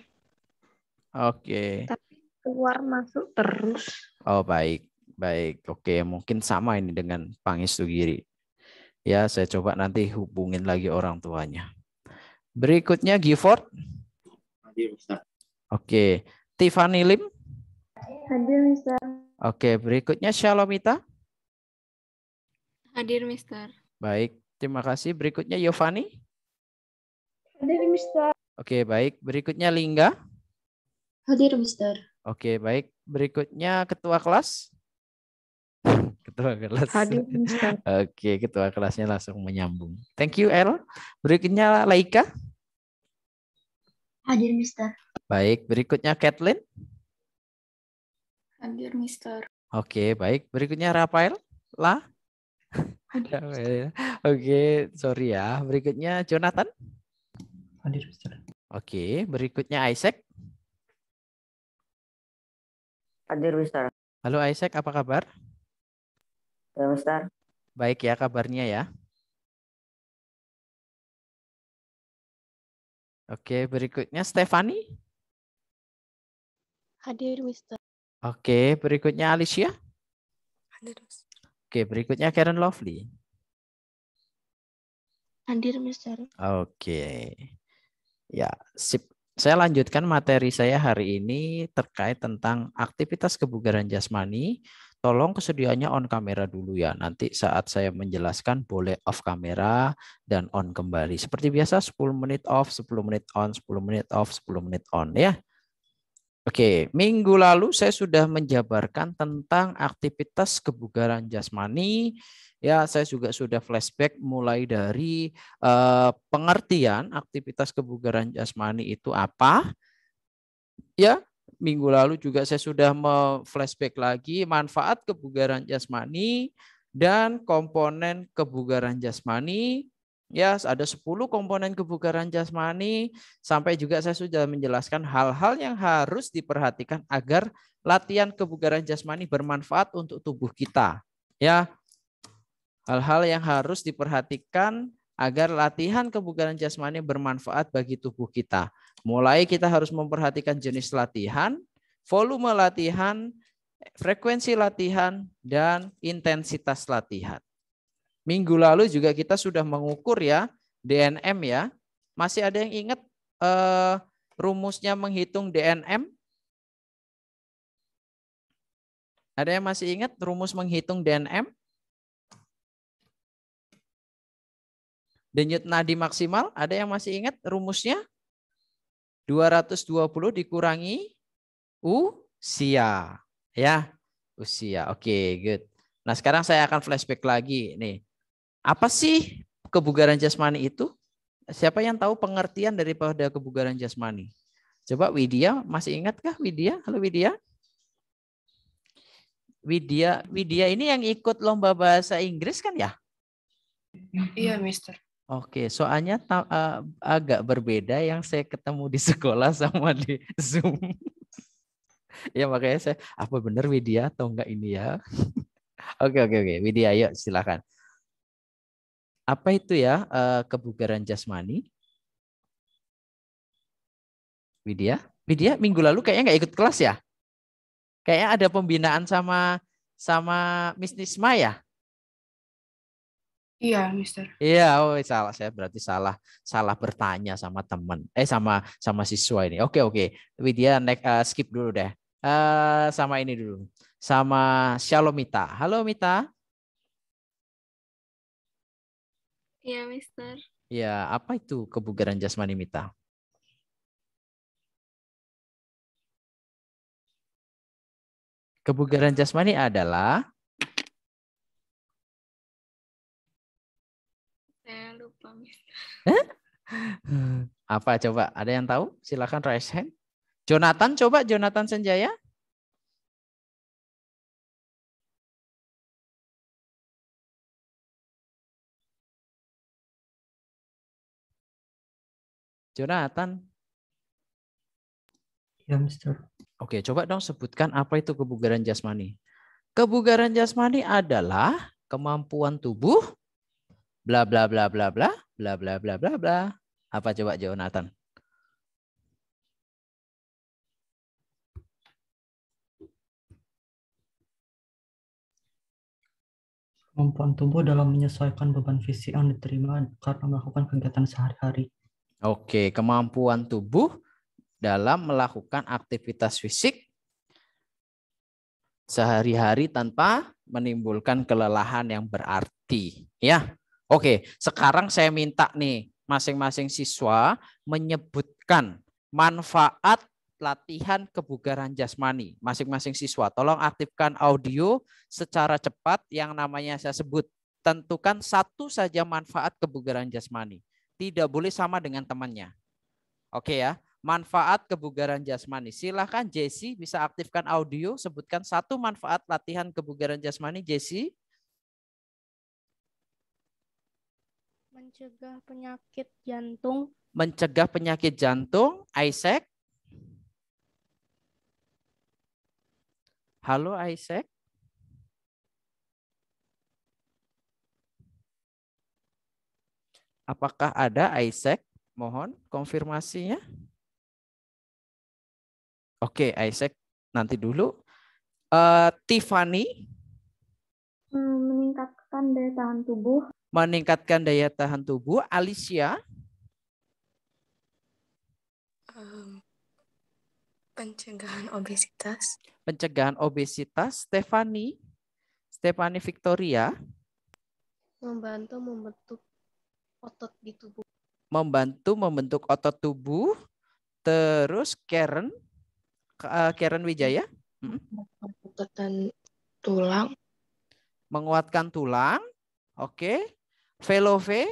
Speaker 6: Oke. Okay.
Speaker 4: Tapi keluar masuk terus.
Speaker 6: Oh, baik. Baik. Oke, okay. mungkin sama ini dengan Pangis Sugiri. Ya, saya coba nanti hubungin lagi orang tuanya. Berikutnya Gifford. Hadir, Ustaz. Oke. Tiffany Lim.
Speaker 4: Hadir, Mister.
Speaker 6: Oke, berikutnya Shalomita.
Speaker 4: Hadir, Mister.
Speaker 6: Baik, terima kasih. Berikutnya Yovani.
Speaker 7: Hadir, Mister.
Speaker 6: Oke, baik. Berikutnya Lingga.
Speaker 7: Hadir, Mister.
Speaker 6: Oke, baik. Berikutnya ketua kelas ketua kelas. Hadir, Oke, ketua kelasnya langsung menyambung. Thank you, El. Berikutnya Laika.
Speaker 7: Hadir, Mister.
Speaker 6: Baik, berikutnya Kathleen.
Speaker 7: Hadir, Mister.
Speaker 6: Oke, baik. Berikutnya Rafael. La. Hadir, Oke, sorry ya. Berikutnya Jonathan. Hadir, Mister. Oke, berikutnya Isaac. Hadir, Mister. Halo Isaac, apa kabar?
Speaker 5: Halo, Baik ya kabarnya ya.
Speaker 6: Oke, berikutnya Stefani.
Speaker 4: Hadir, Mister.
Speaker 6: Oke, berikutnya Alicia.
Speaker 4: Hadir, Mister.
Speaker 6: Oke, berikutnya Karen Lovely.
Speaker 4: Hadir, Mister.
Speaker 6: Oke. Ya, sip. Saya lanjutkan materi saya hari ini terkait tentang aktivitas kebugaran jasmani tolong kesediaannya on kamera dulu ya. Nanti saat saya menjelaskan boleh off kamera dan on kembali. Seperti biasa 10 menit off, 10 menit on, 10 menit off, 10 menit on ya. Oke, minggu lalu saya sudah menjabarkan tentang aktivitas kebugaran jasmani. Ya, saya juga sudah flashback mulai dari eh, pengertian aktivitas kebugaran jasmani itu apa. Ya, minggu lalu juga saya sudah flashback lagi manfaat kebugaran jasmani dan komponen kebugaran jasmani. Ya, ada 10 komponen kebugaran jasmani sampai juga saya sudah menjelaskan hal-hal yang harus diperhatikan agar latihan kebugaran jasmani bermanfaat untuk tubuh kita. Ya. Hal-hal yang harus diperhatikan agar latihan kebugaran jasmani bermanfaat bagi tubuh kita. Mulai kita harus memperhatikan jenis latihan, volume latihan, frekuensi latihan, dan intensitas latihan. Minggu lalu juga kita sudah mengukur ya DNM ya. Masih ada yang ingat eh, rumusnya menghitung DNM? Ada yang masih ingat rumus menghitung DNM? Denyut nadi maksimal, ada yang masih ingat rumusnya? 220 dikurangi usia. Ya, usia. Oke, okay, good. Nah, sekarang saya akan flashback lagi nih. Apa sih kebugaran jasmani itu? Siapa yang tahu pengertian dari daripada kebugaran jasmani? Coba Widya, masih ingatkah Widya? Halo Widya. Widya, Widya ini yang ikut lomba bahasa Inggris kan ya?
Speaker 4: Iya, Mister.
Speaker 6: Oke, soalnya uh, agak berbeda yang saya ketemu di sekolah sama di Zoom. ya makanya saya apa benar Widya atau enggak ini ya? oke oke oke, Widya yuk silakan. Apa itu ya uh, kebugaran jasmani? Widya, Widya minggu lalu kayaknya nggak ikut kelas ya? Kayaknya ada pembinaan sama sama Miss Nisma ya? Iya, Mister. Iya, oh iya, salah saya berarti salah salah bertanya sama teman. Eh sama sama siswa ini. Oke, oke. Widya next uh, skip dulu deh. Uh, sama ini dulu. Sama Shalomita. Halo Mita.
Speaker 4: Iya, Mister.
Speaker 6: Iya, apa itu kebugaran
Speaker 5: jasmani Mita? Kebugaran jasmani adalah
Speaker 6: Apa coba? Ada yang tahu? Silakan raise hand. Jonathan coba Jonathan Senjaya. Jonathan. Ya, Mister. Oke, coba dong sebutkan apa itu kebugaran jasmani. Kebugaran jasmani adalah kemampuan tubuh bla bla bla bla bla bla bla bla bla bla. Apa coba Jonathan?
Speaker 5: Kemampuan tubuh dalam menyesuaikan beban fisik yang diterima karena melakukan kegiatan sehari-hari.
Speaker 6: Oke, kemampuan tubuh dalam melakukan aktivitas fisik sehari-hari tanpa menimbulkan kelelahan yang berarti, ya. Oke, sekarang saya minta nih masing-masing siswa menyebutkan manfaat latihan kebugaran jasmani masing-masing siswa. Tolong aktifkan audio secara cepat yang namanya saya sebut. Tentukan satu saja manfaat kebugaran jasmani. Tidak boleh sama dengan temannya. Oke ya. Manfaat kebugaran jasmani. Silahkan Jesse bisa aktifkan audio. Sebutkan satu manfaat latihan kebugaran jasmani. Jesse.
Speaker 4: Mencegah penyakit jantung.
Speaker 6: Mencegah penyakit jantung, Isaac. Halo Isaac. Apakah ada Isaac? Mohon konfirmasinya. Oke, Isaac nanti dulu. Uh, Tiffany. Hmm, meningkatkan
Speaker 4: daya tahan tubuh
Speaker 6: meningkatkan daya tahan tubuh. Alicia?
Speaker 4: Um, pencegahan obesitas.
Speaker 6: Pencegahan obesitas. Stefani? Stefani Victoria?
Speaker 4: Membantu membentuk otot di tubuh.
Speaker 6: Membantu membentuk otot tubuh. Terus Karen? Eh, Karen Wijaya? Hmm? Menguatkan tulang. Menguatkan tulang. Oke. Velove?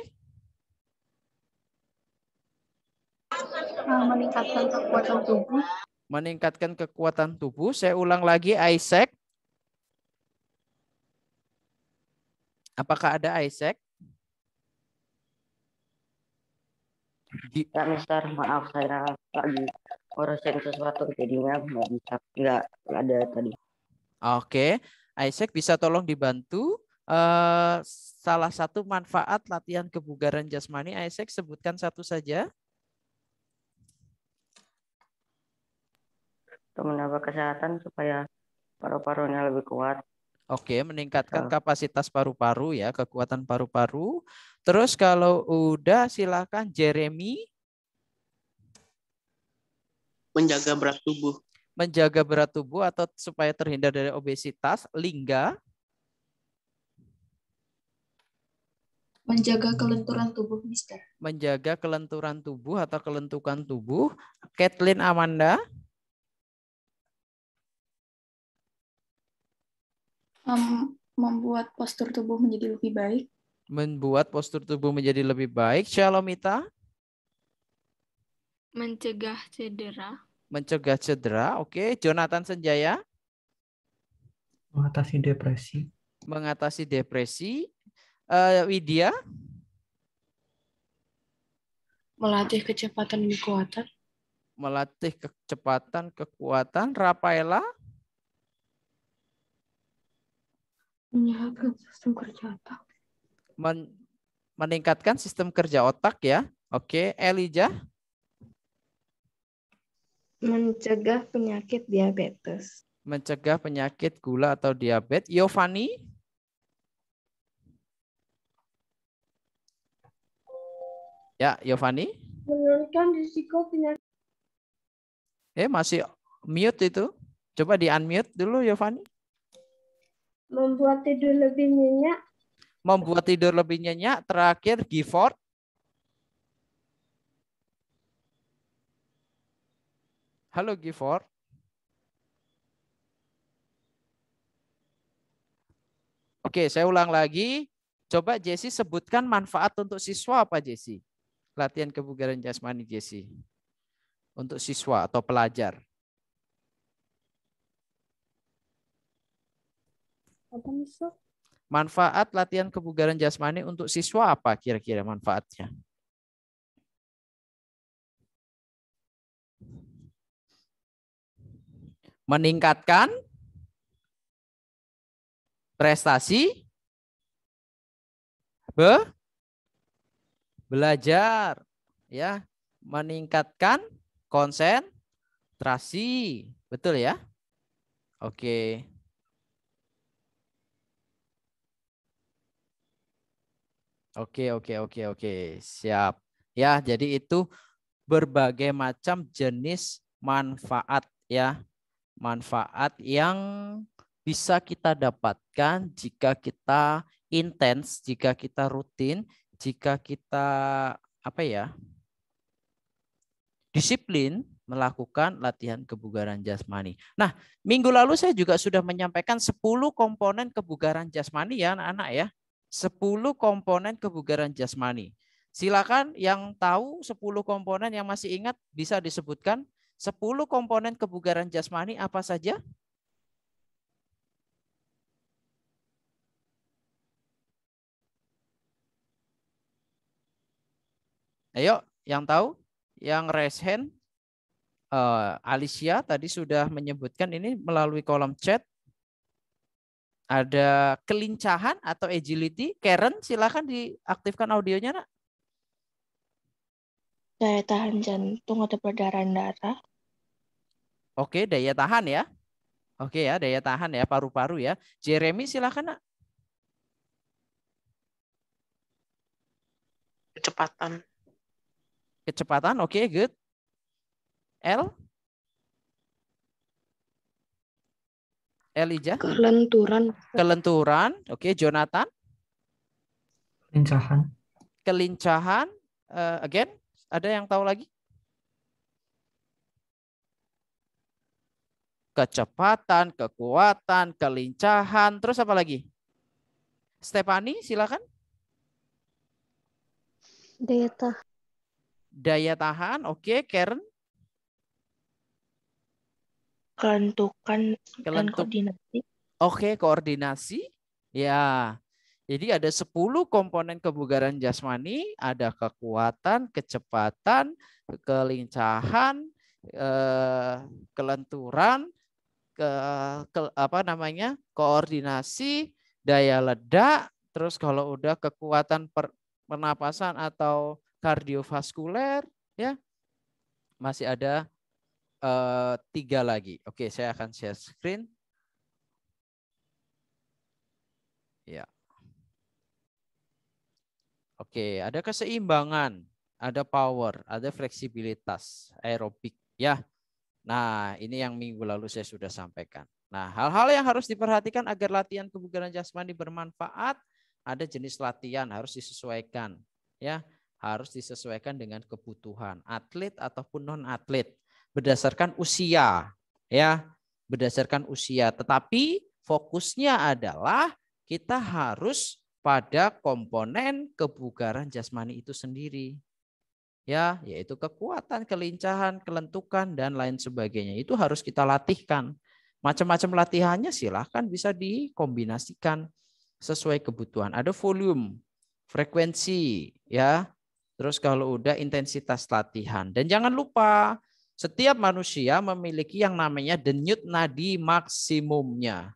Speaker 5: Ah, meningkatkan kekuatan tubuh.
Speaker 6: Meningkatkan kekuatan tubuh. Saya ulang lagi, Isaac. Apakah ada Isaac? Ya,
Speaker 3: Mister, maaf saya lagi ngurusin sesuatu jadinya nggak bisa
Speaker 6: nggak ada tadi. Oke, Isaac bisa tolong dibantu? Eh, salah satu manfaat latihan kebugaran jasmani, Isaac sebutkan satu saja. untuk menambah kesehatan
Speaker 3: supaya paru-parunya lebih kuat.
Speaker 6: Oke, meningkatkan kapasitas paru-paru ya, kekuatan paru-paru. Terus kalau udah silakan Jeremy. Menjaga berat tubuh. Menjaga berat tubuh atau supaya terhindar dari obesitas. Lingga.
Speaker 4: Menjaga kelenturan tubuh, Mister.
Speaker 6: Menjaga kelenturan tubuh atau kelentukan tubuh. Kathleen Amanda.
Speaker 7: Um, membuat postur tubuh menjadi lebih baik.
Speaker 6: Membuat postur tubuh menjadi lebih baik. Shalomita.
Speaker 4: Mencegah cedera.
Speaker 6: Mencegah cedera. Oke, Jonathan Senjaya.
Speaker 4: Mengatasi depresi.
Speaker 6: Mengatasi depresi. Uh, Widya? Melatih kecepatan kekuatan. Melatih kecepatan kekuatan. Rafaela?
Speaker 4: Meningkatkan sistem kerja otak.
Speaker 6: Men meningkatkan sistem kerja otak ya. Oke, Elijah?
Speaker 4: Mencegah penyakit diabetes.
Speaker 6: Mencegah penyakit gula atau diabetes. Yovani? Ya, Yovani.
Speaker 4: Menurunkan risiko penyakit.
Speaker 6: Eh, masih mute itu. Coba di unmute dulu, Yovani.
Speaker 4: Membuat tidur lebih nyenyak.
Speaker 6: Membuat tidur lebih nyenyak. Terakhir, Gifford. Halo, Gifford. Oke, saya ulang lagi. Coba Jesse sebutkan manfaat untuk siswa apa Jesse? latihan kebugaran jasmani Jesse untuk siswa atau pelajar? Manfaat latihan kebugaran jasmani untuk siswa apa kira-kira manfaatnya? Meningkatkan
Speaker 5: prestasi
Speaker 6: be belajar ya, meningkatkan konsentrasi. Betul ya? Oke. Oke, oke, oke, oke. Siap. Ya, jadi itu berbagai macam jenis manfaat ya. Manfaat yang bisa kita dapatkan jika kita intens, jika kita rutin, jika kita apa ya disiplin melakukan latihan kebugaran jasmani. Nah, minggu lalu saya juga sudah menyampaikan 10 komponen kebugaran jasmani ya anak-anak ya. 10 komponen kebugaran jasmani. Silakan yang tahu 10 komponen yang masih ingat bisa disebutkan 10 komponen kebugaran jasmani apa saja? Ayo, yang tahu? Yang raise hand. Uh, Alicia tadi sudah menyebutkan ini melalui kolom chat. Ada kelincahan atau agility. Karen, silakan diaktifkan audionya, nak. Daya tahan jantung atau perdarahan darah. Oke, daya tahan ya. Oke ya, daya tahan ya, paru-paru ya. Jeremy, silakan, nak. Kecepatan Kecepatan, oke, okay, good. L? Elijah? Kelenturan. Kelenturan, oke. Okay. Jonathan? Kelincahan. Kelincahan, uh, again, ada yang tahu lagi? Kecepatan, kekuatan, kelincahan, terus apa lagi? Stephanie, silakan. Daya tahan. Daya tahan, oke, okay. Karen? Kelentukan Kelentuk. koordinasi. Oke, okay, koordinasi. Ya, jadi ada 10 komponen kebugaran jasmani, ada kekuatan, kecepatan, kelincahan, eh, kelenturan, ke, ke apa namanya? koordinasi, daya ledak, terus kalau udah kekuatan per, pernapasan atau kardiovaskuler, ya. Masih ada uh, tiga lagi. Oke, saya akan share screen. Ya. Oke, ada keseimbangan, ada power, ada fleksibilitas aerobik, ya. Nah, ini yang minggu lalu saya sudah sampaikan. Nah, hal-hal yang harus diperhatikan agar latihan kebugaran jasmani bermanfaat, ada jenis latihan harus disesuaikan, ya harus disesuaikan dengan kebutuhan atlet ataupun non atlet berdasarkan usia ya berdasarkan usia tetapi fokusnya adalah kita harus pada komponen kebugaran jasmani itu sendiri ya yaitu kekuatan kelincahan kelentukan dan lain sebagainya itu harus kita latihkan macam-macam latihannya silahkan bisa dikombinasikan sesuai kebutuhan ada volume frekuensi ya Terus kalau udah intensitas latihan. Dan jangan lupa setiap manusia memiliki yang namanya denyut nadi maksimumnya.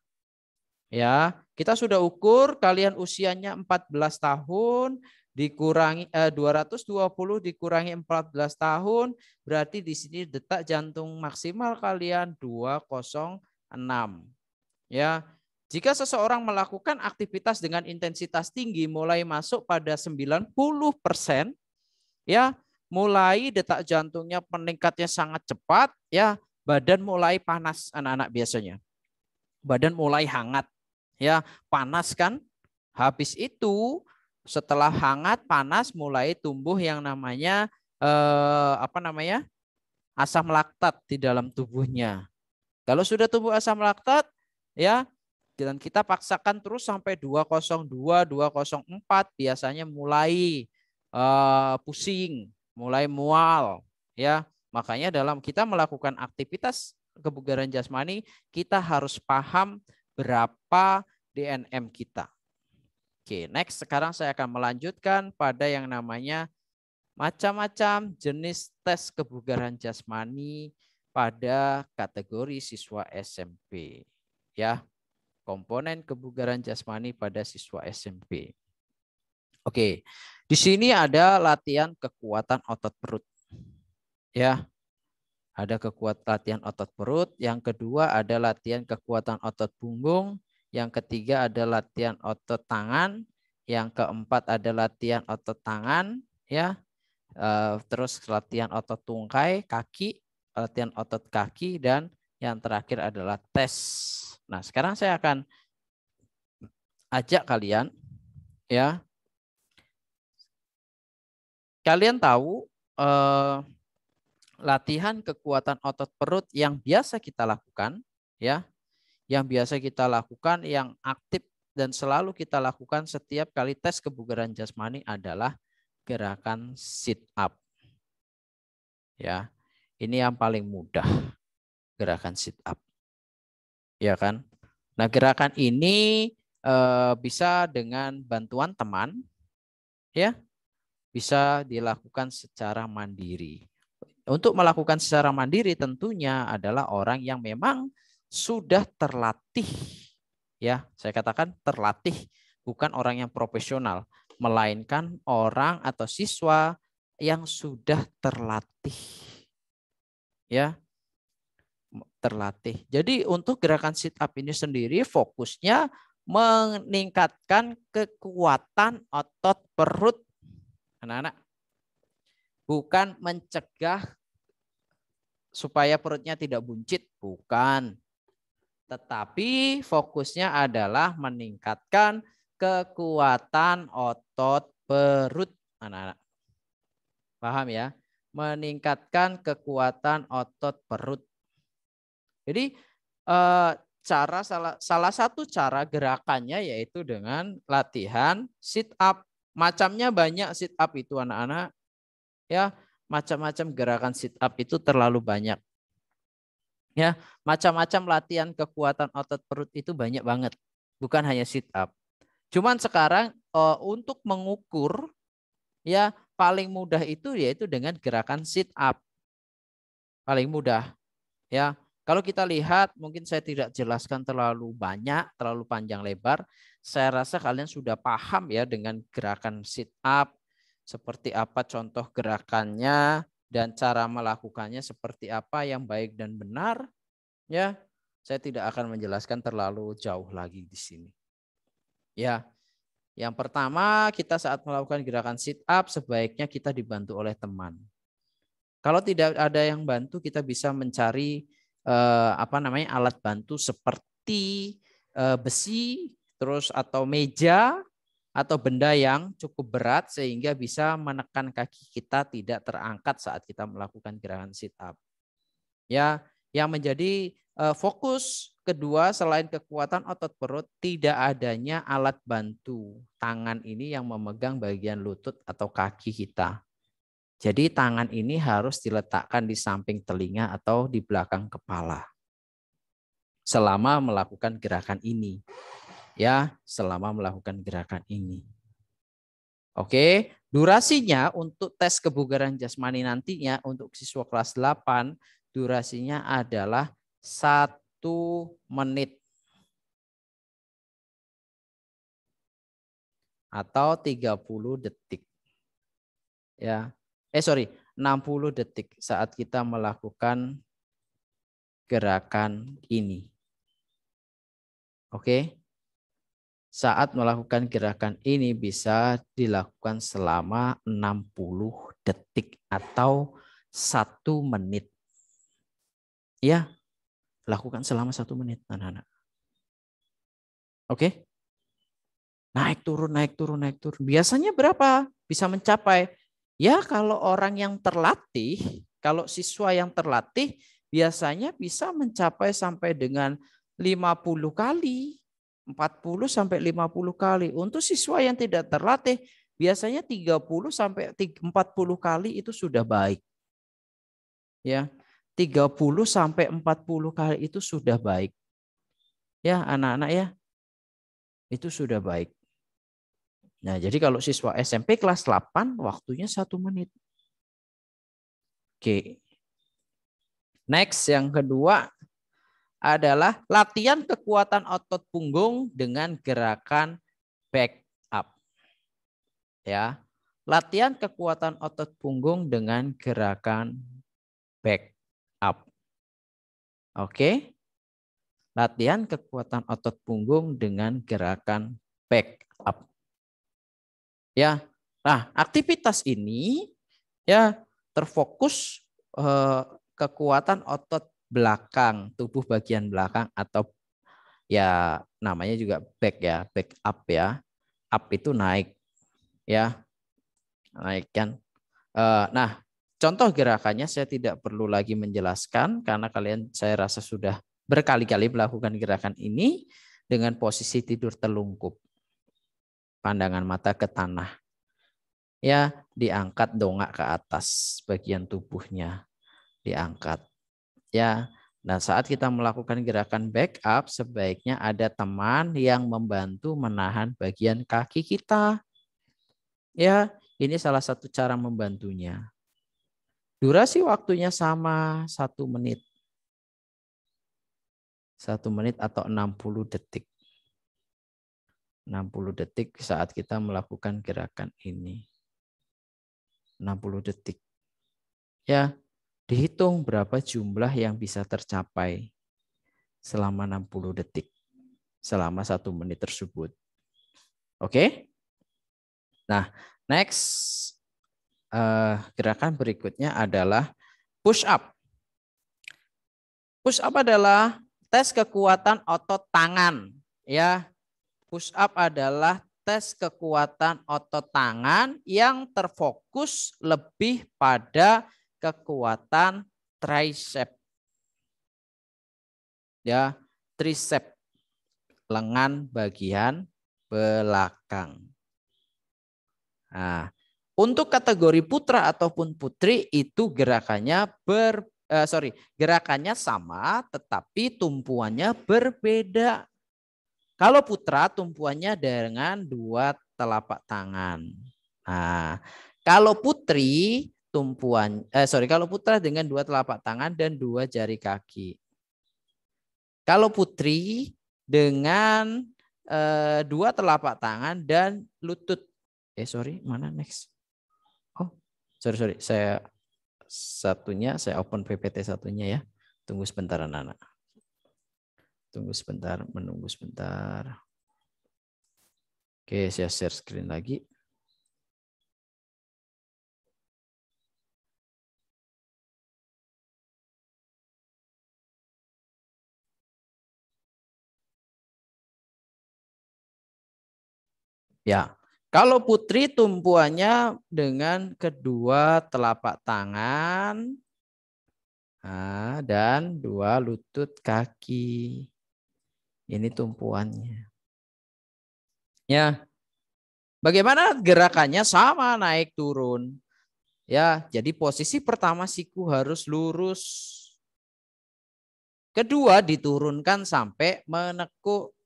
Speaker 6: Ya, kita sudah ukur kalian usianya 14 tahun dikurangi eh, 220 dikurangi 14 tahun berarti di sini detak jantung maksimal kalian 206. Ya. Jika seseorang melakukan aktivitas dengan intensitas tinggi mulai masuk pada 90% ya mulai detak jantungnya meningkatnya sangat cepat ya badan mulai panas anak-anak biasanya badan mulai hangat ya panas kan habis itu setelah hangat panas mulai tumbuh yang namanya eh, apa namanya asam laktat di dalam tubuhnya kalau sudah tumbuh asam laktat ya dan kita paksakan terus sampai 202 204 biasanya mulai Eh, pusing, mulai mual, ya. Makanya dalam kita melakukan aktivitas kebugaran jasmani, kita harus paham berapa DNM kita. Oke, next sekarang saya akan melanjutkan pada yang namanya macam-macam jenis tes kebugaran jasmani pada kategori siswa SMP. Ya, komponen kebugaran jasmani pada siswa SMP. Oke. Di sini ada latihan kekuatan otot perut. Ya. Ada kekuatan latihan otot perut, yang kedua ada latihan kekuatan otot punggung, yang ketiga ada latihan otot tangan, yang keempat ada latihan otot tangan, ya. Eh, terus latihan otot tungkai, kaki, latihan otot kaki dan yang terakhir adalah tes. Nah, sekarang saya akan ajak kalian ya Kalian tahu eh, latihan kekuatan otot perut yang biasa kita lakukan, ya, yang biasa kita lakukan, yang aktif dan selalu kita lakukan setiap kali tes kebugaran jasmani adalah gerakan sit up. Ya, ini yang paling mudah gerakan sit up. Ya kan? Nah, gerakan ini eh, bisa dengan bantuan teman, ya, bisa dilakukan secara mandiri. Untuk melakukan secara mandiri tentunya adalah orang yang memang sudah terlatih. Ya, saya katakan terlatih bukan orang yang profesional, melainkan orang atau siswa yang sudah terlatih. Ya. Terlatih. Jadi untuk gerakan sit up ini sendiri fokusnya meningkatkan kekuatan otot perut anak-anak. Bukan mencegah supaya perutnya tidak buncit, bukan. Tetapi fokusnya adalah meningkatkan kekuatan otot perut anak-anak. Paham ya? Meningkatkan kekuatan otot perut. Jadi eh, cara salah satu cara gerakannya yaitu dengan latihan sit up Macamnya banyak sit up itu anak-anak. Ya, macam-macam gerakan sit up itu terlalu banyak. Ya, macam-macam latihan kekuatan otot perut itu banyak banget. Bukan hanya sit up. Cuman sekarang uh, untuk mengukur ya paling mudah itu yaitu dengan gerakan sit up. Paling mudah. Ya. Kalau kita lihat mungkin saya tidak jelaskan terlalu banyak, terlalu panjang lebar, saya rasa kalian sudah paham ya dengan gerakan sit up, seperti apa contoh gerakannya dan cara melakukannya seperti apa yang baik dan benar. Ya, saya tidak akan menjelaskan terlalu jauh lagi di sini. Ya. Yang pertama, kita saat melakukan gerakan sit up sebaiknya kita dibantu oleh teman. Kalau tidak ada yang bantu, kita bisa mencari eh, apa namanya alat bantu seperti eh, besi terus atau meja atau benda yang cukup berat sehingga bisa menekan kaki kita tidak terangkat saat kita melakukan gerakan sit up. Ya, yang menjadi eh, fokus kedua selain kekuatan otot perut tidak adanya alat bantu tangan ini yang memegang bagian lutut atau kaki kita. Jadi tangan ini harus diletakkan di samping telinga atau di belakang kepala selama melakukan gerakan ini ya selama melakukan gerakan ini. Oke, durasinya untuk tes kebugaran jasmani nantinya untuk siswa kelas 8 durasinya adalah satu menit. Atau 30 detik. Ya. Eh sorry, 60 detik saat kita melakukan gerakan ini. Oke saat melakukan gerakan ini bisa dilakukan selama 60 detik atau satu menit. Ya, lakukan selama satu menit anak-anak. Oke? Naik turun, naik turun, naik turun. Biasanya berapa bisa mencapai? Ya kalau orang yang terlatih, kalau siswa yang terlatih biasanya bisa mencapai sampai dengan 50 kali 40 sampai 50 kali. Untuk siswa yang tidak terlatih biasanya 30 sampai 40 kali itu sudah baik. Ya. 30 sampai 40 kali itu sudah baik. Ya, anak-anak ya. Itu sudah baik. Nah, jadi kalau siswa SMP kelas 8 waktunya satu menit. Oke. Next yang kedua adalah latihan kekuatan otot punggung dengan gerakan back up. Ya. Latihan kekuatan otot punggung dengan gerakan back up. Oke. Latihan kekuatan otot punggung dengan gerakan back up. Ya. Nah, aktivitas ini ya terfokus eh, kekuatan otot belakang, tubuh bagian belakang atau ya namanya juga back ya, back up ya. Up itu naik ya. Naik kan. Eh, nah, contoh gerakannya saya tidak perlu lagi menjelaskan karena kalian saya rasa sudah berkali-kali melakukan gerakan ini dengan posisi tidur telungkup. Pandangan mata ke tanah. Ya, diangkat dongak ke atas bagian tubuhnya diangkat Ya. Nah, saat kita melakukan gerakan backup, sebaiknya ada teman yang membantu menahan bagian kaki kita. Ya, ini salah satu cara membantunya. Durasi waktunya sama, satu menit. Satu menit atau 60 detik. 60 detik saat kita melakukan gerakan ini. 60 detik. Ya, Dihitung berapa jumlah yang bisa tercapai selama 60 detik, selama satu menit tersebut. Oke? Okay? Nah, next uh, gerakan berikutnya adalah push up. Push up adalah tes kekuatan otot tangan, ya. Push up adalah tes kekuatan otot tangan yang terfokus lebih pada kekuatan tricep. Ya, tricep lengan bagian belakang. Nah, untuk kategori putra ataupun putri itu gerakannya ber uh, sorry gerakannya sama tetapi tumpuannya berbeda. Kalau putra tumpuannya dengan dua telapak tangan. Nah, kalau putri tumpuan eh sorry kalau putra dengan dua telapak tangan dan dua jari kaki kalau putri dengan eh, dua telapak tangan dan lutut eh sorry mana next oh sorry sorry saya satunya saya open ppt satunya ya tunggu sebentar anak tunggu sebentar menunggu sebentar oke saya share screen lagi Ya. Kalau putri tumpuannya dengan kedua telapak tangan dan dua lutut kaki. Ini tumpuannya. Ya. Bagaimana gerakannya sama naik turun. Ya, jadi posisi pertama siku harus lurus. Kedua diturunkan sampai menekuk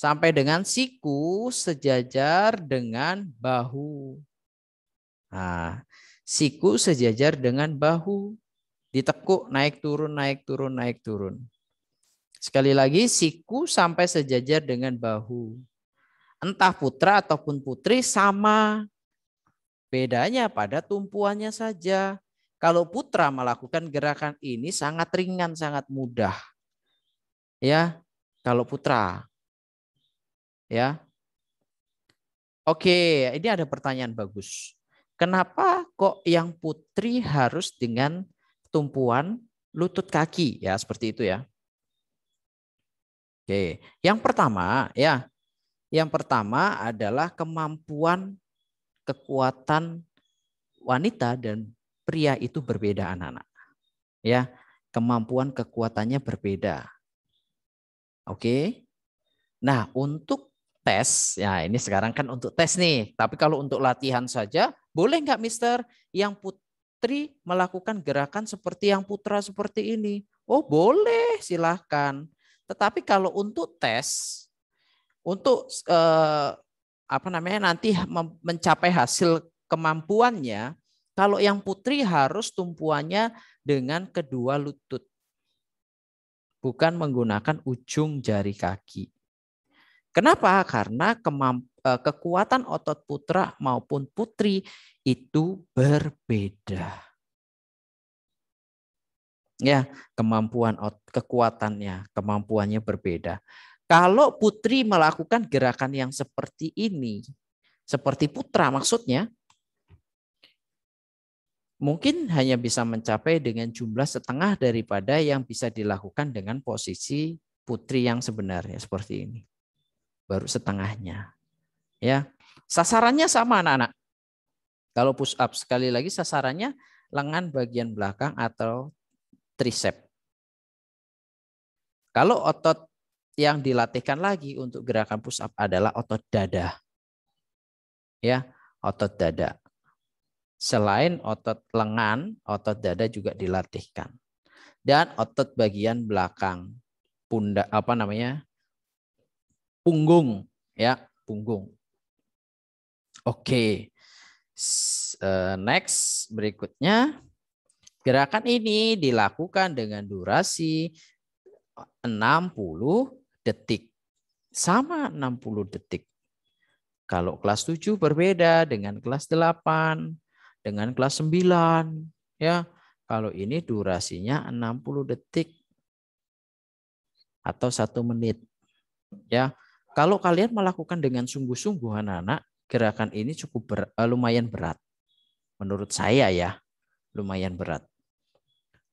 Speaker 6: sampai dengan siku sejajar dengan bahu. Nah, siku sejajar dengan bahu. Ditekuk naik turun naik turun naik turun. Sekali lagi siku sampai sejajar dengan bahu. Entah putra ataupun putri sama. Bedanya pada tumpuannya saja. Kalau putra melakukan gerakan ini sangat ringan, sangat mudah. Ya, kalau putra Ya. Oke, ini ada pertanyaan bagus. Kenapa kok yang putri harus dengan tumpuan lutut kaki ya seperti itu ya. Oke, yang pertama ya. Yang pertama adalah kemampuan kekuatan wanita dan pria itu berbeda anak-anak. Ya, kemampuan kekuatannya berbeda. Oke. Nah, untuk tes, ya ini sekarang kan untuk tes nih. Tapi kalau untuk latihan saja, boleh nggak Mister yang putri melakukan gerakan seperti yang putra seperti ini? Oh boleh, silahkan. Tetapi kalau untuk tes, untuk eh, apa namanya nanti mencapai hasil kemampuannya, kalau yang putri harus tumpuannya dengan kedua lutut, bukan menggunakan ujung jari kaki. Kenapa? Karena eh, kekuatan otot putra maupun putri itu berbeda. Ya, kemampuan kekuatannya, kemampuannya berbeda. Kalau putri melakukan gerakan yang seperti ini, seperti putra maksudnya, mungkin hanya bisa mencapai dengan jumlah setengah daripada yang bisa dilakukan dengan posisi putri yang sebenarnya seperti ini baru setengahnya. Ya. Sasarannya sama anak-anak. Kalau push up sekali lagi sasarannya lengan bagian belakang atau tricep. Kalau otot yang dilatihkan lagi untuk gerakan push up adalah otot dada. Ya, otot dada. Selain otot lengan, otot dada juga dilatihkan. Dan otot bagian belakang pundak apa namanya? punggung ya, punggung. Oke. Okay. Eh, next berikutnya gerakan ini dilakukan dengan durasi 60 detik. Sama 60 detik. Kalau kelas 7 berbeda dengan kelas 8, dengan kelas 9 ya. Kalau ini durasinya 60 detik atau satu menit. Ya, kalau kalian melakukan dengan sungguh-sungguh anak-anak, gerakan ini cukup ber, eh, lumayan berat. Menurut saya ya, lumayan berat.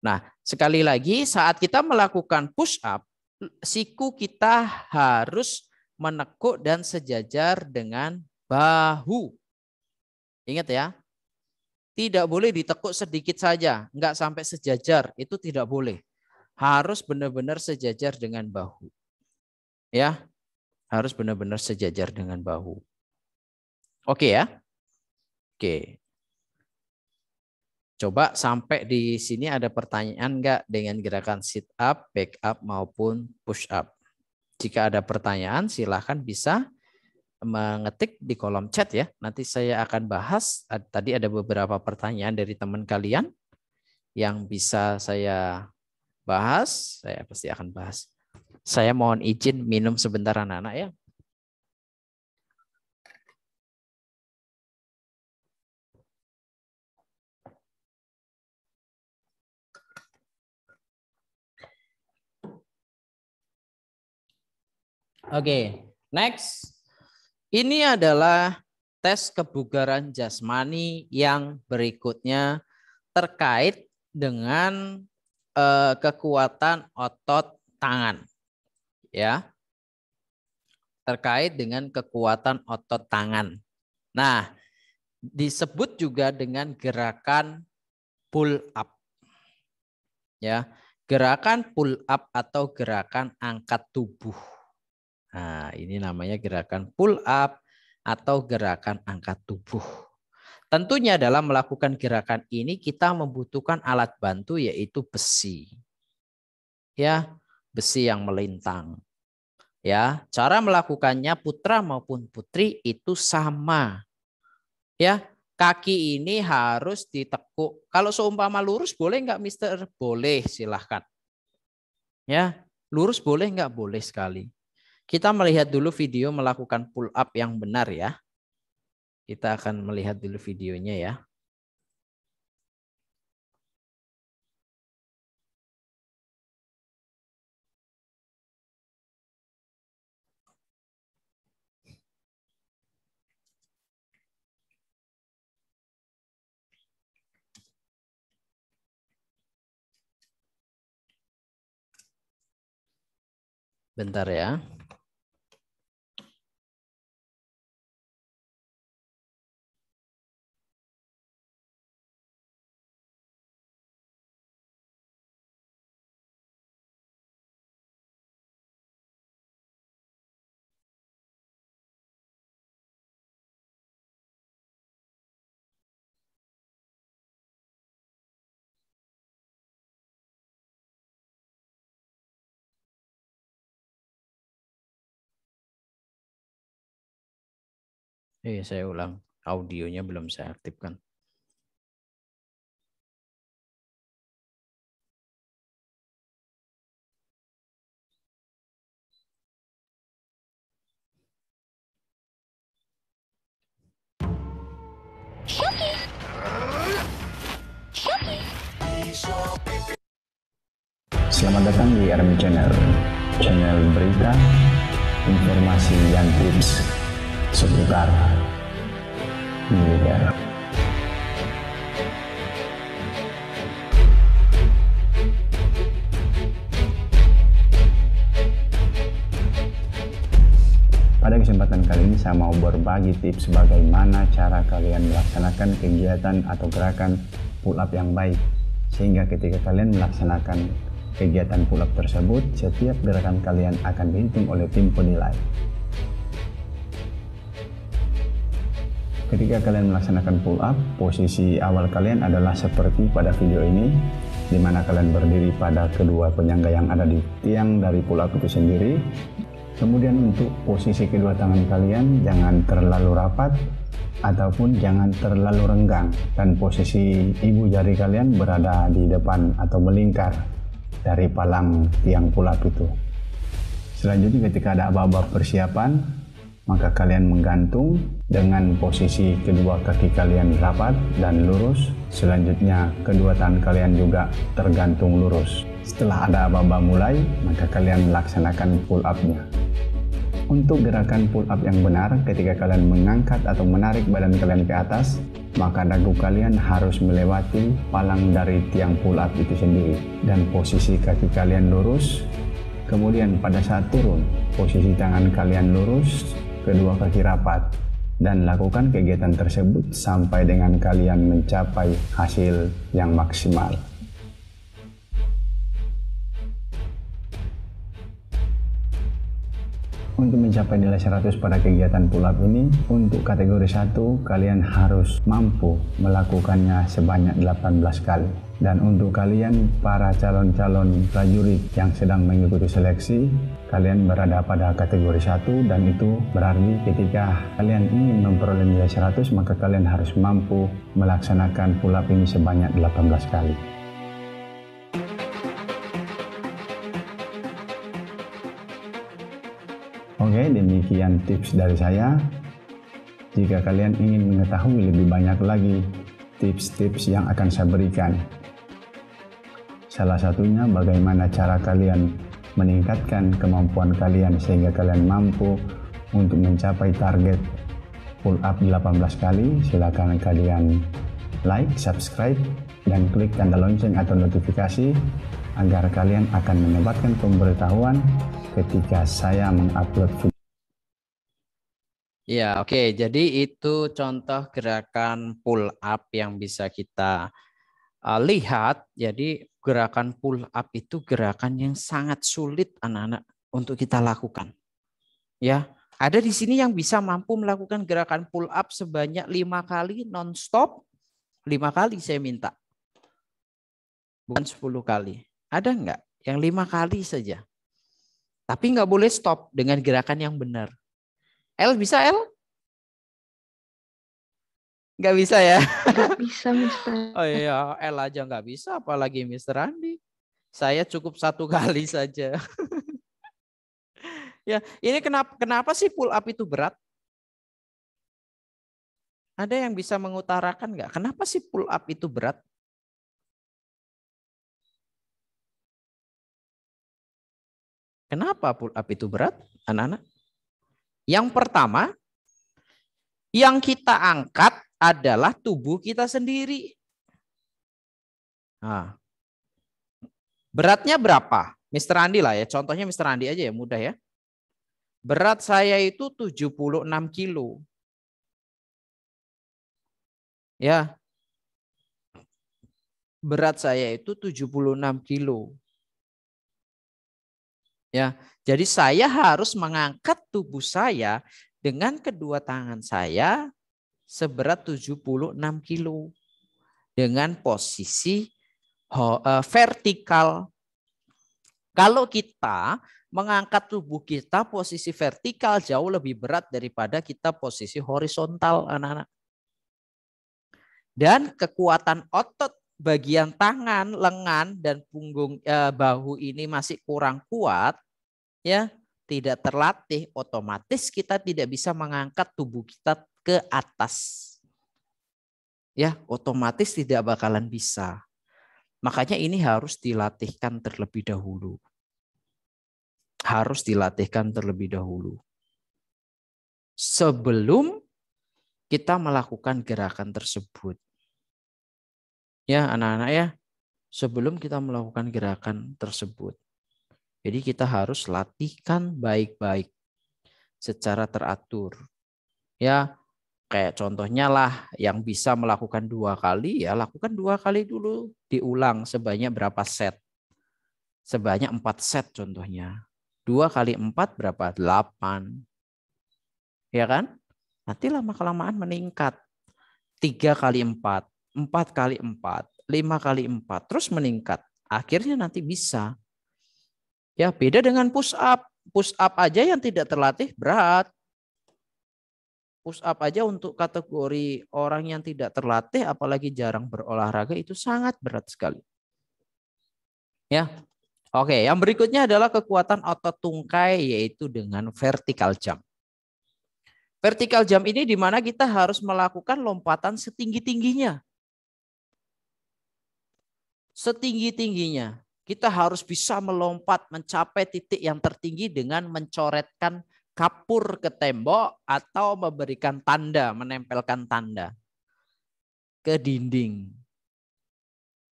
Speaker 6: Nah, sekali lagi saat kita melakukan push up, siku kita harus menekuk dan sejajar dengan bahu. Ingat ya, tidak boleh ditekuk sedikit saja, enggak sampai sejajar, itu tidak boleh. Harus benar-benar sejajar dengan bahu. Ya, harus benar-benar sejajar dengan bahu. Oke ya? Oke. Coba sampai di sini ada pertanyaan nggak dengan gerakan sit up, back up maupun push up. Jika ada pertanyaan silahkan bisa mengetik di kolom chat ya. Nanti saya akan bahas tadi ada beberapa pertanyaan dari teman kalian yang bisa saya bahas, saya pasti akan bahas. Saya mohon izin minum sebentar anak-anak ya. Oke, okay, next. Ini adalah tes kebugaran jasmani yang berikutnya terkait dengan eh, kekuatan otot tangan ya terkait dengan kekuatan otot tangan. Nah, disebut juga dengan gerakan pull up. Ya, gerakan pull up atau gerakan angkat tubuh. Nah, ini namanya gerakan pull up atau gerakan angkat tubuh. Tentunya dalam melakukan gerakan ini kita membutuhkan alat bantu yaitu besi. Ya, besi yang melintang. Ya, cara melakukannya putra maupun putri itu sama. Ya, kaki ini harus ditekuk. Kalau seumpama lurus boleh nggak Mister? Boleh, silahkan. Ya, lurus boleh nggak? Boleh sekali. Kita melihat dulu video melakukan pull up yang benar ya. Kita akan melihat dulu videonya ya.
Speaker 5: Bentar ya. Eh, saya ulang. Audionya belum saya aktifkan.
Speaker 8: Selamat datang di RM Channel, channel berita, informasi, dan tips seputar Iya. Pada kesempatan kali ini saya mau berbagi tips bagaimana cara kalian melaksanakan kegiatan atau gerakan pull up yang baik sehingga ketika kalian melaksanakan kegiatan pull up tersebut setiap gerakan kalian akan dihitung oleh tim penilai. Ketika kalian melaksanakan pull up, posisi awal kalian adalah seperti pada video ini, di mana kalian berdiri pada kedua penyangga yang ada di tiang dari pull up itu sendiri. Kemudian untuk posisi kedua tangan kalian jangan terlalu rapat ataupun jangan terlalu renggang dan posisi ibu jari kalian berada di depan atau melingkar dari palang tiang pull up itu. Selanjutnya ketika ada aba-aba persiapan, maka kalian menggantung dengan posisi kedua kaki kalian rapat dan lurus. Selanjutnya, kedua tangan kalian juga tergantung lurus. Setelah ada aba-aba mulai, maka kalian laksanakan pull up-nya. Untuk gerakan pull up yang benar, ketika kalian mengangkat atau menarik badan kalian ke atas, maka dagu kalian harus melewati palang dari tiang pull up itu sendiri dan posisi kaki kalian lurus. Kemudian pada saat turun, posisi tangan kalian lurus, kedua kaki rapat dan lakukan kegiatan tersebut sampai dengan kalian mencapai hasil yang maksimal. Untuk mencapai nilai 100 pada kegiatan pull up ini, untuk kategori 1 kalian harus mampu melakukannya sebanyak 18 kali. Dan untuk kalian para calon-calon prajurit yang sedang mengikuti seleksi, kalian berada pada kategori 1 dan itu berarti ketika kalian ingin memperoleh nilai 100 maka kalian harus mampu melaksanakan pull up ini sebanyak 18 kali. Oke, demikian tips dari saya. Jika kalian ingin mengetahui lebih banyak lagi tips-tips yang akan saya berikan, salah satunya bagaimana cara kalian meningkatkan kemampuan kalian sehingga kalian mampu untuk mencapai target pull up 18 kali, silakan kalian like, subscribe, dan klik tanda lonceng atau notifikasi agar kalian akan mendapatkan pemberitahuan ketika saya mengupload video.
Speaker 6: Ya, oke. Okay. Jadi itu contoh gerakan pull up yang bisa kita Eh, lihat, jadi gerakan pull up itu gerakan yang sangat sulit anak-anak untuk kita lakukan. Ya, ada di sini yang bisa mampu melakukan gerakan pull up sebanyak lima kali non stop, lima kali saya minta, bukan sepuluh kali. Ada nggak yang lima kali saja? Tapi nggak boleh stop dengan gerakan yang benar. L bisa L? Nggak bisa ya? Nggak bisa, Mister. Oh iya, L aja nggak bisa, apalagi Mister Andi. Saya cukup satu kali saja. ya, ini kenapa kenapa sih pull up itu berat? Ada yang bisa mengutarakan nggak? Kenapa sih pull up itu berat? Kenapa pull up itu berat, anak-anak? Yang pertama, yang kita angkat adalah tubuh kita sendiri. Nah, beratnya berapa? Mr. Andi lah ya, contohnya Mr. Andi aja ya, mudah ya. Berat saya itu 76 kilo. Ya. Berat saya itu 76 kilo. Ya, jadi saya harus mengangkat tubuh saya dengan kedua tangan saya seberat 76 kilo dengan posisi eh, vertikal. Kalau kita mengangkat tubuh kita posisi vertikal jauh lebih berat daripada kita posisi horizontal anak-anak. Dan kekuatan otot bagian tangan, lengan dan punggung eh, bahu ini masih kurang kuat ya, tidak terlatih otomatis kita tidak bisa mengangkat tubuh kita ke atas. Ya, otomatis tidak bakalan bisa. Makanya ini harus dilatihkan terlebih dahulu. Harus dilatihkan terlebih dahulu. Sebelum kita melakukan gerakan tersebut. Ya, anak-anak ya, sebelum kita melakukan gerakan tersebut. Jadi kita harus latihkan baik-baik secara teratur. Ya, Kayak contohnya lah yang bisa melakukan dua kali ya lakukan dua kali dulu diulang sebanyak berapa set. Sebanyak empat set contohnya. Dua kali empat berapa? Delapan. Ya kan? Nanti lama-kelamaan meningkat. Tiga kali empat, empat kali empat, lima kali empat. Terus meningkat. Akhirnya nanti bisa. Ya beda dengan push up. Push up aja yang tidak terlatih berat push up aja untuk kategori orang yang tidak terlatih apalagi jarang berolahraga itu sangat berat sekali. Ya. Oke, yang berikutnya adalah kekuatan otot tungkai yaitu dengan vertical jump. Vertical jump ini di mana kita harus melakukan lompatan setinggi-tingginya. Setinggi-tingginya. Kita harus bisa melompat mencapai titik yang tertinggi dengan mencoretkan kapur ke tembok atau memberikan tanda, menempelkan tanda ke dinding.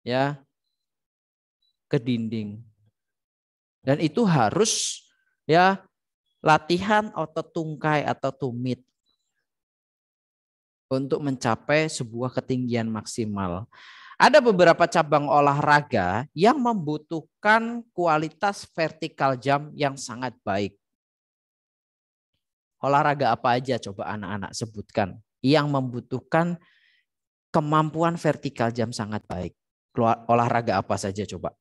Speaker 6: Ya. Ke dinding. Dan itu harus ya latihan otot tungkai atau tumit untuk mencapai sebuah ketinggian maksimal. Ada beberapa cabang olahraga yang membutuhkan kualitas vertikal jam yang sangat baik. Olahraga apa aja coba anak-anak sebutkan yang membutuhkan kemampuan vertikal jam sangat baik. Olahraga apa saja coba?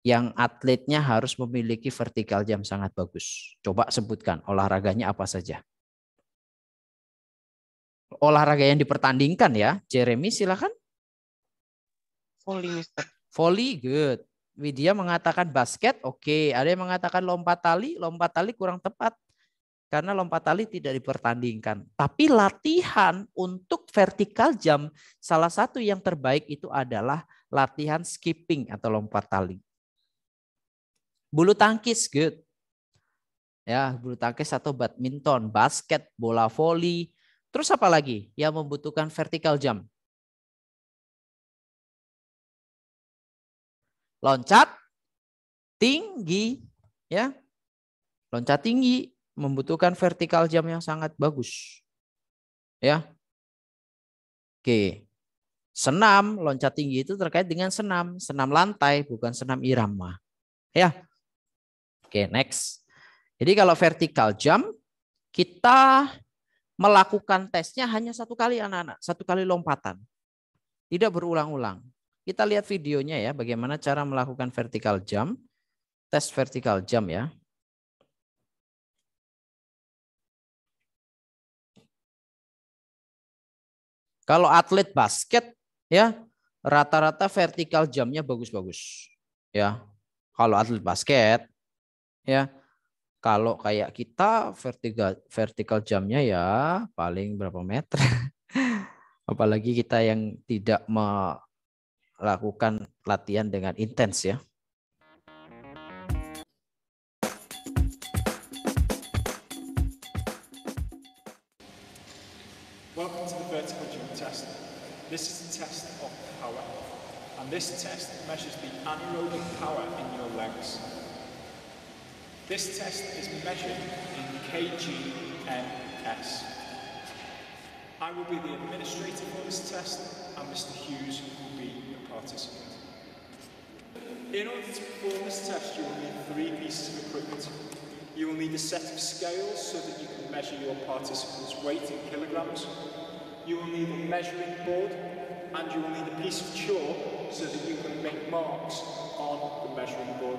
Speaker 6: Yang atletnya harus memiliki vertikal jam sangat bagus. Coba sebutkan olahraganya apa saja. Olahraga yang dipertandingkan ya. Jeremy silakan. Volley, Mister. Volley, good. Widya mengatakan basket, oke. Okay. Ada yang mengatakan lompat tali, lompat tali kurang tepat karena lompat tali tidak dipertandingkan. Tapi latihan untuk vertikal jump salah satu yang terbaik itu adalah latihan skipping atau lompat tali. Bulu tangkis good. Ya, bulu tangkis atau badminton, basket, bola voli. Terus apa lagi yang membutuhkan vertikal jump? Loncat tinggi, ya. Loncat tinggi, membutuhkan vertikal jam yang sangat bagus. Ya. Oke. Senam, loncat tinggi itu terkait dengan senam, senam lantai bukan senam irama. Ya. Oke, next. Jadi kalau vertikal jam kita melakukan tesnya hanya satu kali anak-anak, satu kali lompatan. Tidak berulang-ulang. Kita lihat videonya ya bagaimana cara melakukan vertikal jump. Tes vertikal jump ya. Kalau atlet basket ya rata-rata vertikal jamnya bagus-bagus. Ya. Kalau atlet basket ya kalau kayak kita vertikal vertikal jamnya ya paling berapa meter. Apalagi kita yang tidak melakukan latihan dengan intens ya.
Speaker 9: test of power. And this test measures the anaerobic power in your legs. This test is measured in KGMS. I will be the administrator for this test and Mr Hughes will be the participant. In order to perform this test you will need three pieces of equipment. You will need a set of scales so that you can measure your participant's weight in kilograms. You will need a measuring board and you will need a piece of chalk so that you can make marks on the measuring board.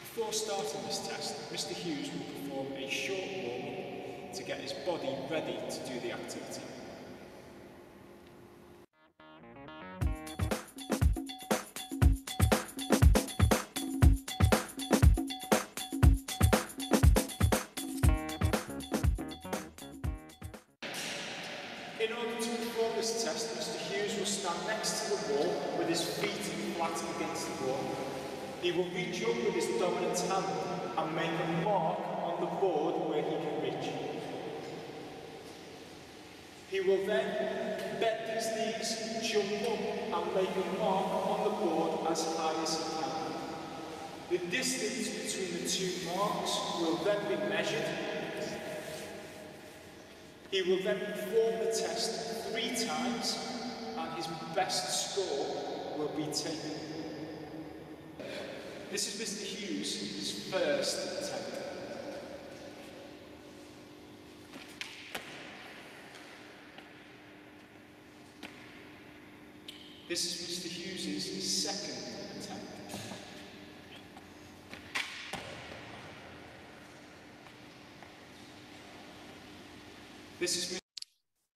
Speaker 9: Before starting this test, Mr Hughes will perform a short warm-up to get his body ready to do the activity. will then bend his knees, jump up and make a mark on the board as high as he can. The distance between the two marks will then be measured. He will then perform the test three times and his best score will be taken. This is Mr Hughes, his first This is Mr. Hughes' second attempt. This is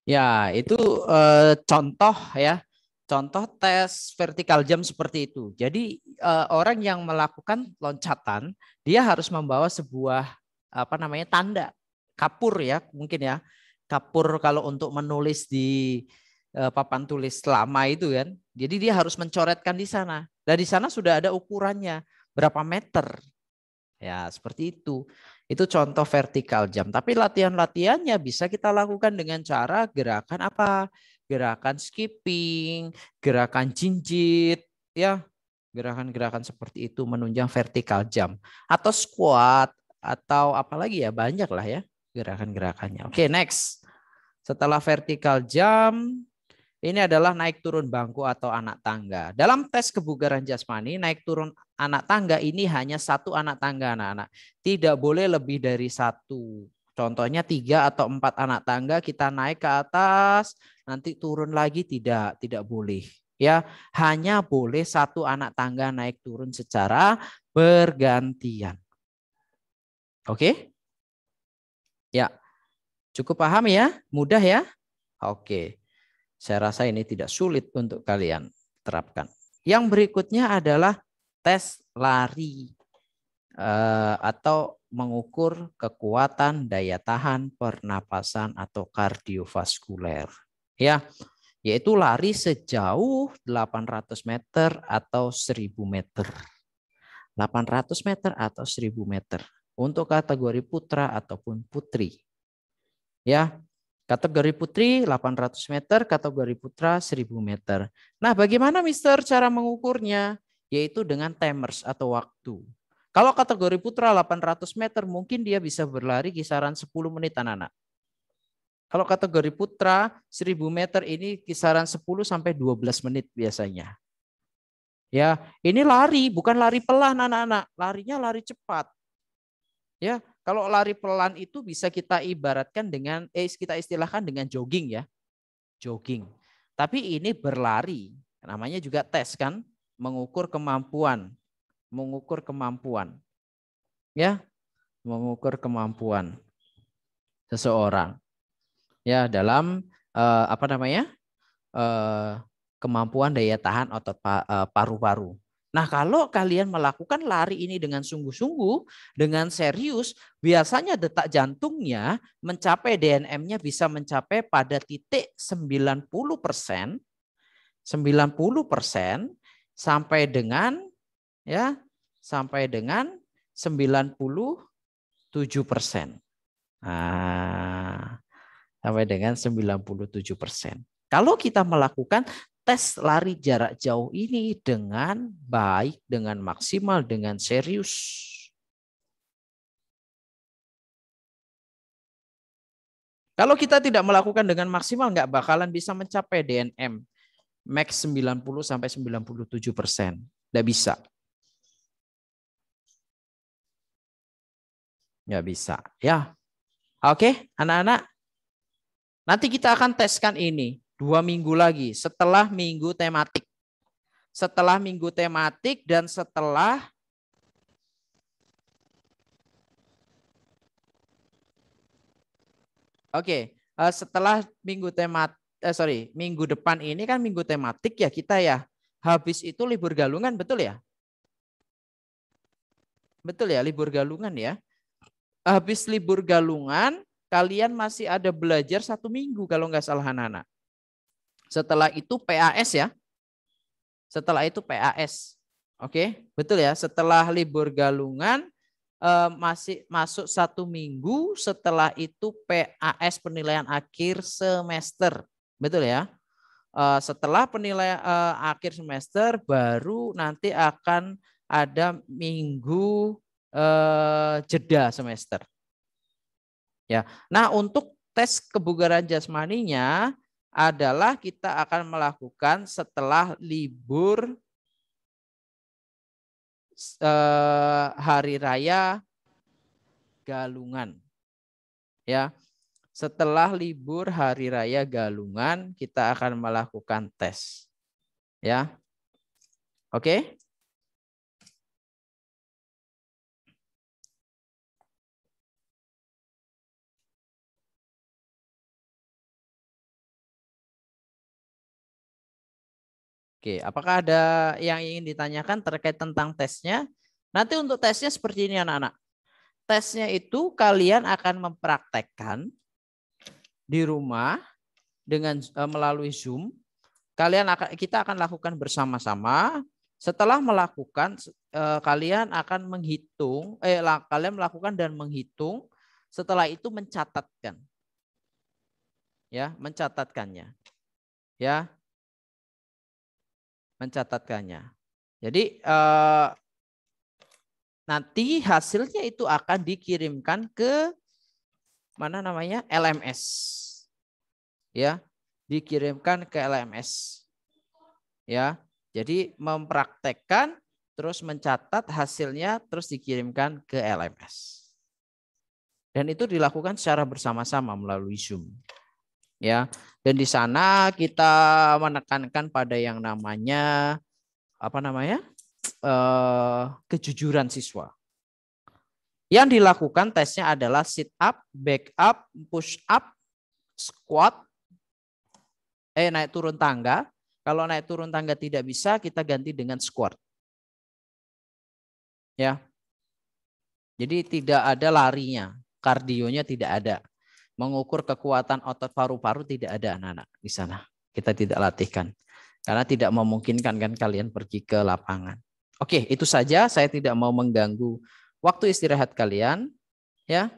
Speaker 6: Ya, itu uh, contoh ya. Contoh tes vertikal jam seperti itu. Jadi uh, orang yang melakukan loncatan, dia harus membawa sebuah apa namanya tanda kapur ya, mungkin ya. Kapur kalau untuk menulis di Eh, papan tulis lama itu kan. Jadi dia harus mencoretkan di sana. Dan di sana sudah ada ukurannya berapa meter. Ya, seperti itu. Itu contoh vertikal jam. Tapi latihan-latihannya bisa kita lakukan dengan cara gerakan apa? Gerakan skipping, gerakan jinjit, ya. Gerakan-gerakan seperti itu menunjang vertikal jam atau squat atau apalagi ya banyak lah ya gerakan-gerakannya. Oke, okay, next. Setelah vertikal jam, ini adalah naik turun bangku atau anak tangga. Dalam tes kebugaran jasmani, naik turun anak tangga ini hanya satu anak tangga anak-anak. Tidak boleh lebih dari satu. Contohnya tiga atau empat anak tangga kita naik ke atas, nanti turun lagi tidak, tidak boleh. Ya, hanya boleh satu anak tangga naik turun secara bergantian. Oke? Ya. Cukup paham ya? Mudah ya? Oke. Saya rasa ini tidak sulit untuk kalian terapkan. Yang berikutnya adalah tes lari eh, atau mengukur kekuatan daya tahan pernapasan atau kardiovaskuler. Ya, yaitu lari sejauh 800 meter atau 1000 meter. 800 meter atau 1000 meter untuk kategori putra ataupun putri. Ya, Kategori putri 800 meter, kategori putra 1000 meter. Nah, bagaimana Mister cara mengukurnya? Yaitu dengan timers atau waktu. Kalau kategori putra 800 meter mungkin dia bisa berlari kisaran 10 menit anak-anak. Kalau kategori putra 1000 meter ini kisaran 10 sampai 12 menit biasanya. Ya, ini lari bukan lari pelan anak-anak, larinya lari cepat. Ya, kalau lari pelan itu bisa kita ibaratkan dengan eh kita istilahkan dengan jogging ya. Jogging. Tapi ini berlari. Namanya juga tes kan, mengukur kemampuan, mengukur kemampuan. Ya, mengukur kemampuan seseorang. Ya, dalam eh, apa namanya? Eh, kemampuan daya tahan otot eh, paru-paru. Nah, kalau kalian melakukan lari ini dengan sungguh-sungguh, dengan serius, biasanya detak jantungnya mencapai DNM-nya bisa mencapai pada titik 90 persen, 90 persen sampai dengan ya sampai dengan 97 persen. Nah, sampai dengan 97 persen. Kalau kita melakukan tes lari jarak jauh ini dengan baik, dengan maksimal, dengan serius. Kalau kita tidak melakukan dengan maksimal, nggak bakalan bisa mencapai DNM max 90 sampai 97 persen. Nggak bisa. Nggak bisa. Ya, oke, anak-anak. Nanti kita akan teskan ini dua minggu lagi setelah minggu tematik. Setelah minggu tematik dan setelah Oke, okay, eh, setelah minggu tematik eh, sorry minggu depan ini kan minggu tematik ya kita ya. Habis itu libur galungan betul ya? Betul ya libur galungan ya. Habis libur galungan kalian masih ada belajar satu minggu kalau nggak salah anak-anak. Setelah itu PAS ya. Setelah itu PAS. Oke, betul ya. Setelah libur galungan eh, masih masuk satu minggu. Setelah itu PAS penilaian akhir semester. Betul ya. Eh, setelah penilaian eh, akhir semester baru nanti akan ada minggu jeda semester. Ya. Nah, untuk tes kebugaran jasmaninya adalah kita akan melakukan setelah libur eh, hari raya Galungan. Ya. Setelah libur hari raya Galungan, kita akan melakukan tes. Ya. Oke. Okay? Oke, apakah ada yang ingin ditanyakan terkait tentang tesnya? Nanti untuk tesnya seperti ini anak-anak. Tesnya itu kalian akan mempraktekkan di rumah dengan eh, melalui Zoom. Kalian akan kita akan lakukan bersama-sama. Setelah melakukan e, kalian akan menghitung eh kalian melakukan dan menghitung, setelah itu mencatatkan. Ya, mencatatkannya. Ya, mencatatkannya. Jadi eh, nanti hasilnya itu akan dikirimkan ke mana namanya LMS, ya dikirimkan ke LMS, ya. Jadi mempraktekkan terus mencatat hasilnya terus dikirimkan ke LMS. Dan itu dilakukan secara bersama-sama melalui Zoom ya. Dan di sana kita menekankan pada yang namanya apa namanya? Eh, kejujuran siswa. Yang dilakukan tesnya adalah sit up, back up, push up, squat, eh naik turun tangga. Kalau naik turun tangga tidak bisa, kita ganti dengan squat. Ya. Jadi tidak ada larinya, kardionya tidak ada mengukur kekuatan otot paru-paru tidak ada anak-anak di sana. Kita tidak latihkan. Karena tidak memungkinkan kan kalian pergi ke lapangan. Oke, itu saja. Saya tidak mau mengganggu waktu istirahat kalian. Ya.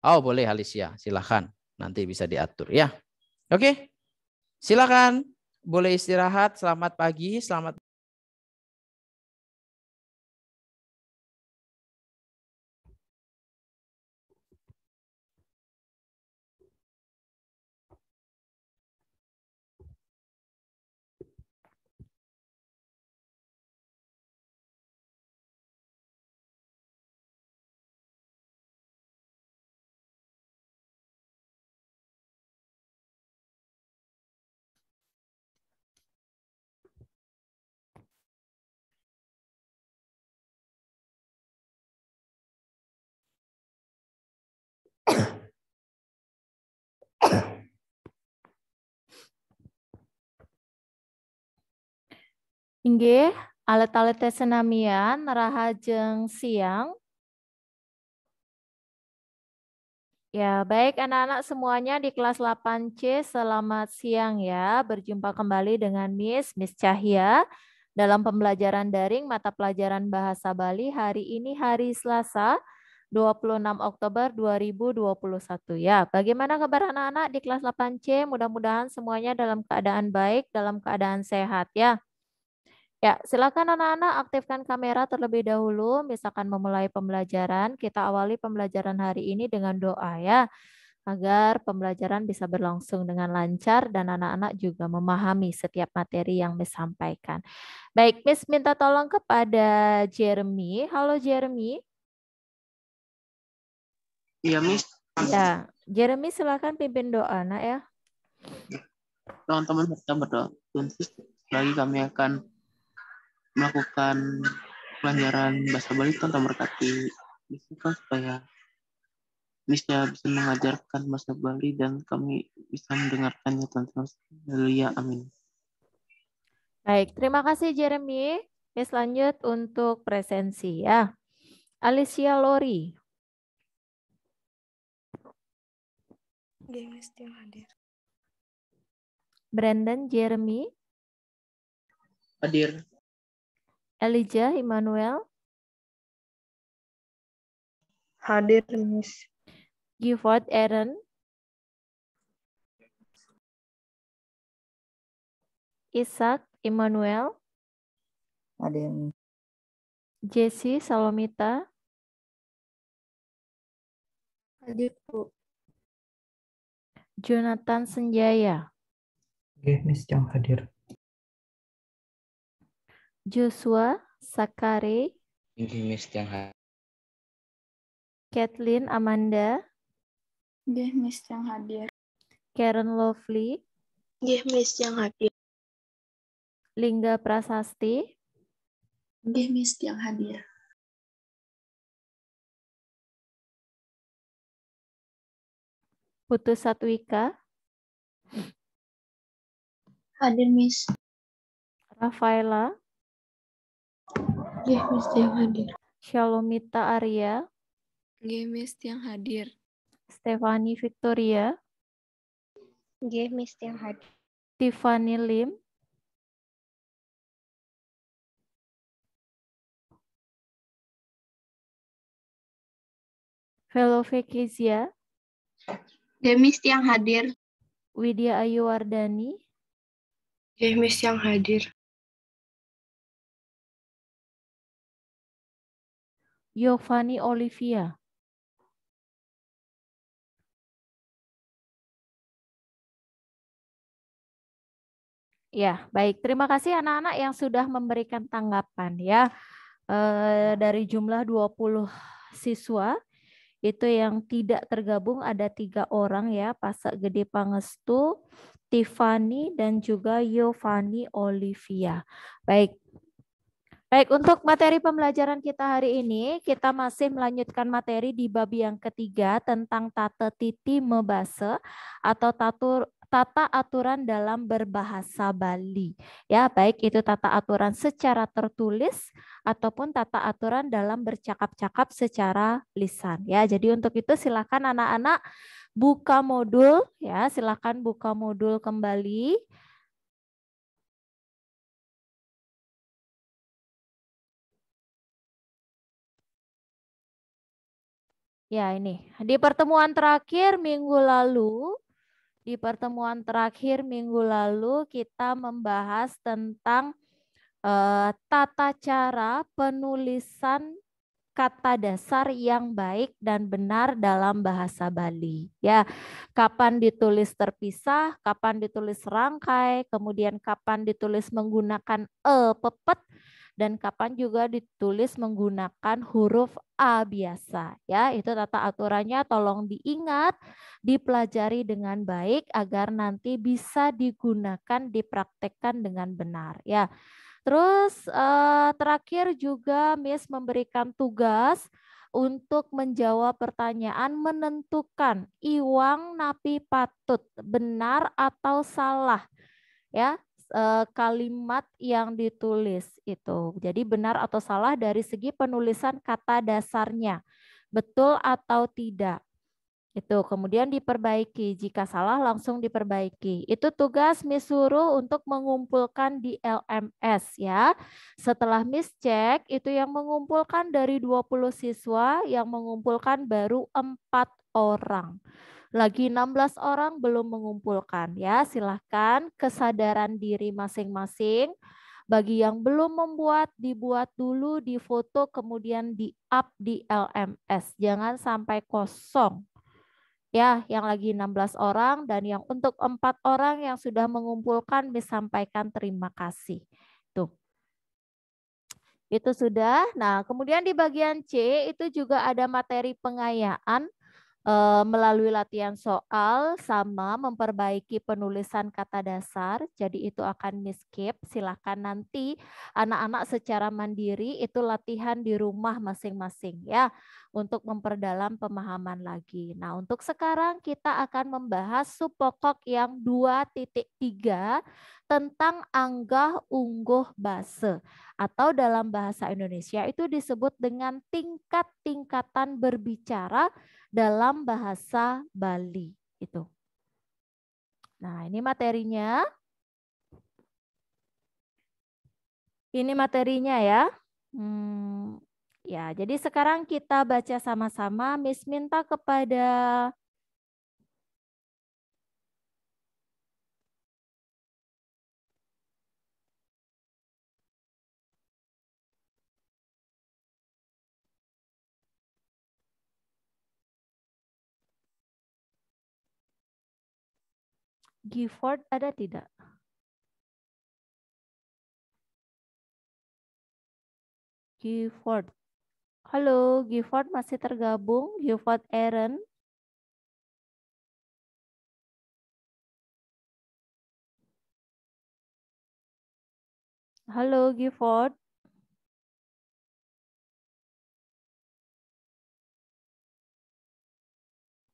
Speaker 6: Oh, boleh Halisya. Silahkan. Nanti bisa diatur. Ya. Oke. Silakan. Boleh istirahat. Selamat pagi. Selamat
Speaker 5: Inggih, alat-alat tesenamian
Speaker 10: rahajeng siang. Ya, baik anak-anak semuanya di kelas 8C, selamat siang ya. Berjumpa kembali dengan Miss, Miss Cahya. Dalam pembelajaran daring mata pelajaran Bahasa Bali hari ini hari Selasa 26 Oktober 2021 ya. Bagaimana kabar anak-anak di kelas 8C? Mudah-mudahan semuanya dalam keadaan baik, dalam keadaan sehat ya. Ya, silakan anak-anak aktifkan kamera terlebih dahulu. Misalkan memulai pembelajaran, kita awali pembelajaran hari ini dengan doa ya, agar pembelajaran bisa berlangsung dengan lancar dan anak-anak juga memahami setiap materi yang disampaikan. Baik, Miss minta tolong kepada Jeremy. Halo Jeremy.
Speaker 5: Iya, Miss.
Speaker 1: Ya,
Speaker 10: Jeremy silakan pimpin doa, nak ya.
Speaker 1: Teman-teman kita berdoa.
Speaker 11: lagi kami akan melakukan pelajaran bahasa Bali tanpa merkati misalkan supaya bisa bisa mengajarkan bahasa Bali dan kami bisa mendengarkannya tentang Haleluya amin
Speaker 10: baik terima kasih Jeremy ya selanjut untuk presensi ya Alicia Lori
Speaker 4: yang hadir
Speaker 5: Brandon Jeremy hadir Elijah Emmanuel Hadir, Miss. Gifford Aaron. Isaac Emmanuel Hadir. Jesse Salomita. Hadir, Bu.
Speaker 10: Jonathan Senjaya.
Speaker 5: Oke, Miss yang hadir.
Speaker 10: Joshua Sakare, Dimis Tianghai, Kathleen Amanda, miss yang hadir, Karen Lovely, miss yang hadir, Lingga Prasasti, miss yang hadir.
Speaker 5: Putus Satwika. Hadir,
Speaker 10: Miss. Rafaela.
Speaker 5: Nggih, ya, mesti yang
Speaker 10: hadir. Shalomita Arya. Nggih, mesti yang hadir. Stefani Victoria. Nggih, mesti yang hadir. Tiffany Lim.
Speaker 5: Velove Kezia. Demis yang hadir. Widya Ayu Wardani. Demis yang hadir. Giovanni Olivia.
Speaker 10: Ya, baik. Terima kasih anak-anak yang sudah memberikan tanggapan ya. E, dari jumlah 20 siswa itu yang tidak tergabung ada tiga orang ya, Pasak Gede Pangestu, Tiffany dan juga Yovani Olivia. Baik, Baik, untuk materi pembelajaran kita hari ini, kita masih melanjutkan materi di bab yang ketiga tentang tata titi mebase atau tatur, tata aturan dalam berbahasa Bali. Ya, baik itu tata aturan secara tertulis ataupun tata aturan dalam bercakap-cakap secara lisan. Ya, jadi untuk itu silakan anak-anak buka modul ya, silakan buka modul kembali Ya, ini. Di pertemuan terakhir minggu lalu, di pertemuan terakhir minggu lalu kita membahas tentang eh, tata cara penulisan kata dasar yang baik dan benar dalam bahasa Bali. Ya, kapan ditulis terpisah, kapan ditulis rangkai, kemudian kapan ditulis menggunakan e pepet dan kapan juga ditulis menggunakan huruf A biasa ya. Itu tata aturannya tolong diingat, dipelajari dengan baik agar nanti bisa digunakan, dipraktekkan dengan benar ya. Terus eh, terakhir juga Miss memberikan tugas untuk menjawab pertanyaan menentukan iwang napi patut benar atau salah ya uh, kalimat yang ditulis itu. Jadi benar atau salah dari segi penulisan kata dasarnya. Betul atau tidak. Itu kemudian diperbaiki. Jika salah langsung diperbaiki. Itu tugas Miss suruh untuk mengumpulkan di LMS ya. Setelah Miss cek itu yang mengumpulkan dari 20 siswa yang mengumpulkan baru 4 orang lagi 16 orang belum mengumpulkan ya. Silahkan kesadaran diri masing-masing. Bagi yang belum membuat, dibuat dulu, di foto kemudian di-up di LMS. Jangan sampai kosong. Ya, yang lagi 16 orang dan yang untuk empat orang yang sudah mengumpulkan disampaikan terima kasih. Tuh. Itu sudah. Nah, kemudian di bagian C itu juga ada materi pengayaan Eh, melalui latihan soal sama memperbaiki penulisan kata dasar. Jadi itu akan miskip. Silakan nanti anak-anak secara mandiri itu latihan di rumah masing-masing ya untuk memperdalam pemahaman lagi. Nah, untuk sekarang kita akan membahas sub pokok yang 2.3 tentang anggah ungguh base atau dalam bahasa Indonesia itu disebut dengan tingkat-tingkatan berbicara dalam bahasa Bali itu. Nah, ini materinya. Ini materinya ya. Hmm, Ya, jadi sekarang kita baca sama-sama. Miss minta kepada
Speaker 5: Gifford ada tidak? Gifford. Halo, Gifford masih tergabung? Gifford Aaron? Halo, Gifford.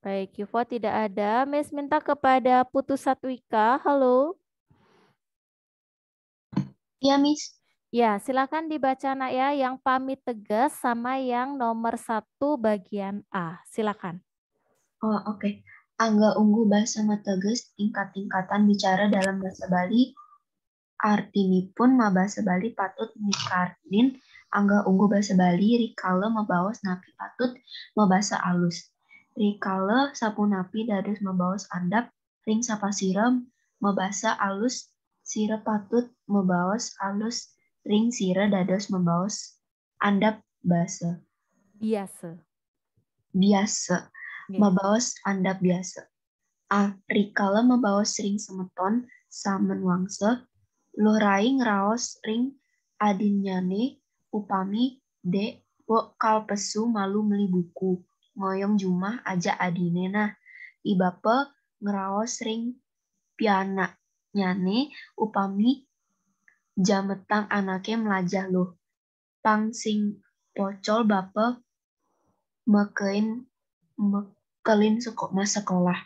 Speaker 5: Baik, Gifford
Speaker 10: tidak ada. Miss minta kepada Putu Satwika. Halo. Ya, Miss. Ya, silakan dibaca nak ya yang pamit tegas
Speaker 7: sama yang nomor satu bagian A. Silakan. Oh, oke. Okay. Angga ungu Bahasa Mateges tingkat-tingkatan bicara dalam bahasa Bali ini pun bahasa Bali patut nikarin. angga ungu bahasa Bali rikala mabawas napi patut mabasa alus rikala sapu napi dadus mabawas andap ring sapa siram bahasa alus sirap patut mabawas alus ring sire dados membaos andap basa. Biasa. Biasa. membawa Membaos andap biasa. A. Rikala membaos ring semeton samen wangsa, lurai ngeraos ring adinyane upami de Bo pesu malu meli buku, ngoyong jumah aja adine nah. Ibape ngeraos ring piana nyane upami jametang anaknya melajah loh. Pang sing pocol bapak mekein mekelin mas sekolah.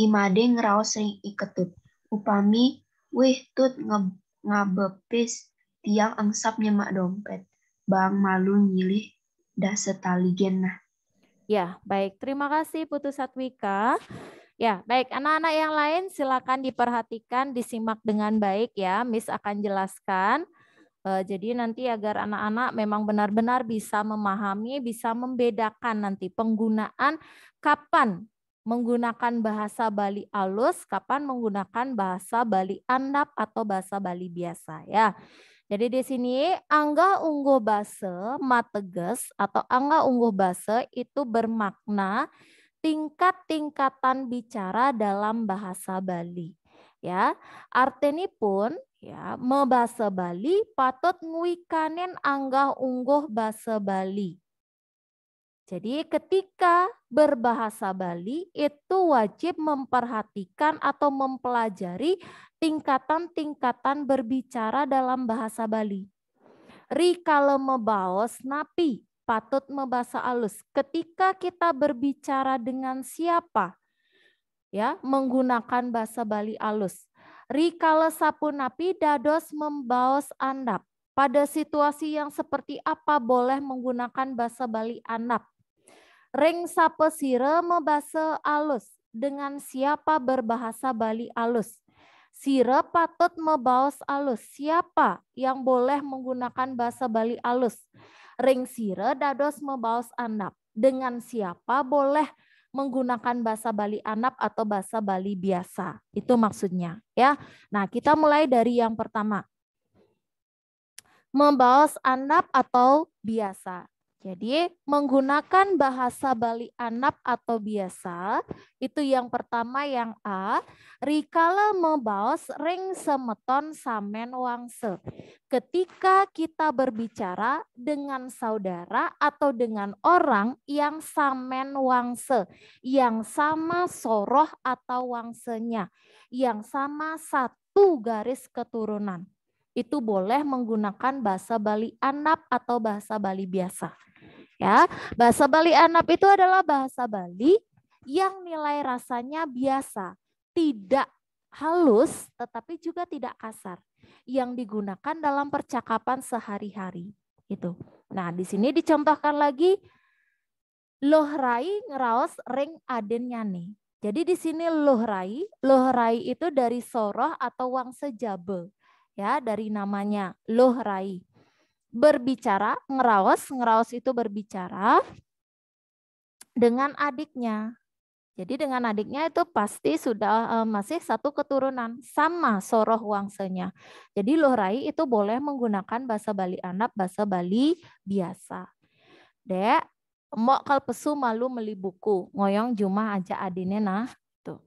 Speaker 7: Imade ngeraos sering iketut. Upami, wih tut nge, ngabepis tiang engsap nyemak dompet. Bang malu nyilih dah gen nah.
Speaker 10: Ya, baik. Terima kasih Putu Satwika. Ya, baik. Anak-anak yang lain silakan diperhatikan, disimak dengan baik ya. Miss akan jelaskan. Eh, jadi nanti agar anak-anak memang benar-benar bisa memahami, bisa membedakan nanti penggunaan kapan menggunakan bahasa Bali alus, kapan menggunakan bahasa Bali andap atau bahasa Bali biasa ya. Jadi di sini angga unggo base mateges atau angga unggo base itu bermakna tingkat-tingkatan bicara dalam bahasa Bali. Ya, arteni pun ya mebasa Bali patut nguikanen anggah ungguh bahasa Bali. Jadi ketika berbahasa Bali itu wajib memperhatikan atau mempelajari tingkatan-tingkatan berbicara dalam bahasa Bali. Rikale mebaos napi patut membahas alus. Ketika kita berbicara dengan siapa, ya menggunakan bahasa Bali alus. Rikala sapunapi dados membaos andap. Pada situasi yang seperti apa boleh menggunakan bahasa Bali andap. Reng sapesire membahasa alus. Dengan siapa berbahasa Bali alus. Sire patut membaos alus. Siapa yang boleh menggunakan bahasa Bali alus? Ring sire dados mebaos anap. Dengan siapa boleh menggunakan bahasa Bali Anap atau bahasa Bali biasa. Itu maksudnya, ya. Nah, kita mulai dari yang pertama. Membaos Anap atau biasa. Jadi menggunakan bahasa Bali Anap atau biasa, itu yang pertama yang A, rikala membaos ring semeton samen wangse. Ketika kita berbicara dengan saudara atau dengan orang yang samen wangse, yang sama soroh atau wangsenya, yang sama satu garis keturunan. Itu boleh menggunakan bahasa Bali Anap atau bahasa Bali biasa. Ya, bahasa Bali Anak itu adalah bahasa Bali yang nilai rasanya biasa, tidak halus tetapi juga tidak kasar yang digunakan dalam percakapan sehari-hari itu. Nah, di sini dicontohkan lagi lohrai ngeraos ring aden nyane. Jadi di sini lohrai, lohrai itu dari soroh atau jabe. ya dari namanya lohrai berbicara, ngeraos, ngeraos itu berbicara dengan adiknya. Jadi dengan adiknya itu pasti sudah eh, masih satu keturunan sama soroh wangsenya. Jadi lohrai itu boleh menggunakan bahasa Bali anak, bahasa Bali biasa. Dek, mok kal pesu malu meli buku, ngoyong juma aja adine nah. Tuh.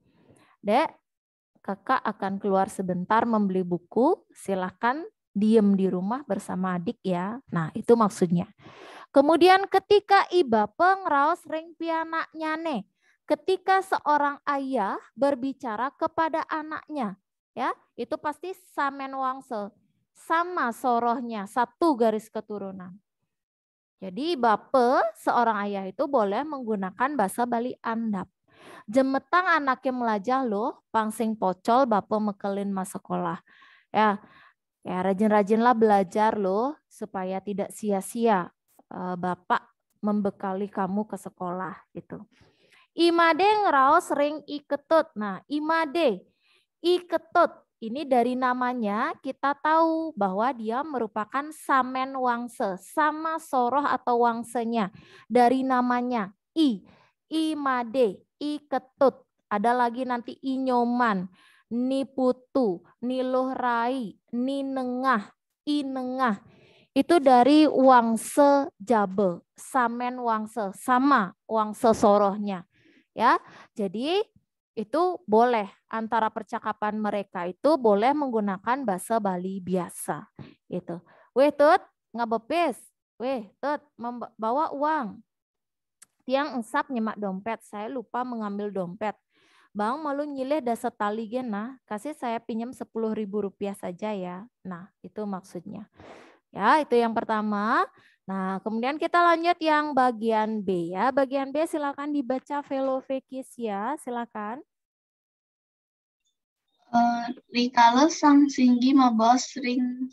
Speaker 10: Dek, kakak akan keluar sebentar membeli buku, silahkan diem di rumah bersama adik ya. Nah, itu maksudnya. Kemudian ketika iba pengraos ring pianak nyane. Ketika seorang ayah berbicara kepada anaknya, ya, itu pasti samen wangsel, Sama sorohnya, satu garis keturunan. Jadi bape seorang ayah itu boleh menggunakan bahasa Bali andap. Jemetang anaknya melajah loh, pangsing pocol bape mekelin mas sekolah. Ya, Ya, rajin-rajinlah belajar loh supaya tidak sia-sia eh, Bapak membekali kamu ke sekolah gitu. Imade ngerau sering iketut. Nah, imade iketut ini dari namanya kita tahu bahwa dia merupakan samen wangse, sama soroh atau wangsenya. Dari namanya i, imade, iketut. Ada lagi nanti inyoman ni putu, ni rai, ni nengah, i nengah. Itu dari wangse jabe, samen wangse, sama wangse sorohnya. Ya, jadi itu boleh antara percakapan mereka itu boleh menggunakan bahasa Bali biasa Itu. Weh tut ngabepis, weh tut membawa uang. Tiang ensap nyemak dompet, saya lupa mengambil dompet. Bang, malu nyileh dah setali gena, nah. kasih saya pinjam sepuluh ribu rupiah saja ya. Nah, itu maksudnya. Ya, itu yang pertama. Nah, kemudian kita lanjut yang bagian B ya. Bagian B silakan dibaca Velo
Speaker 7: ya, silakan. Eh, Rikalo sang singgi mabawa sering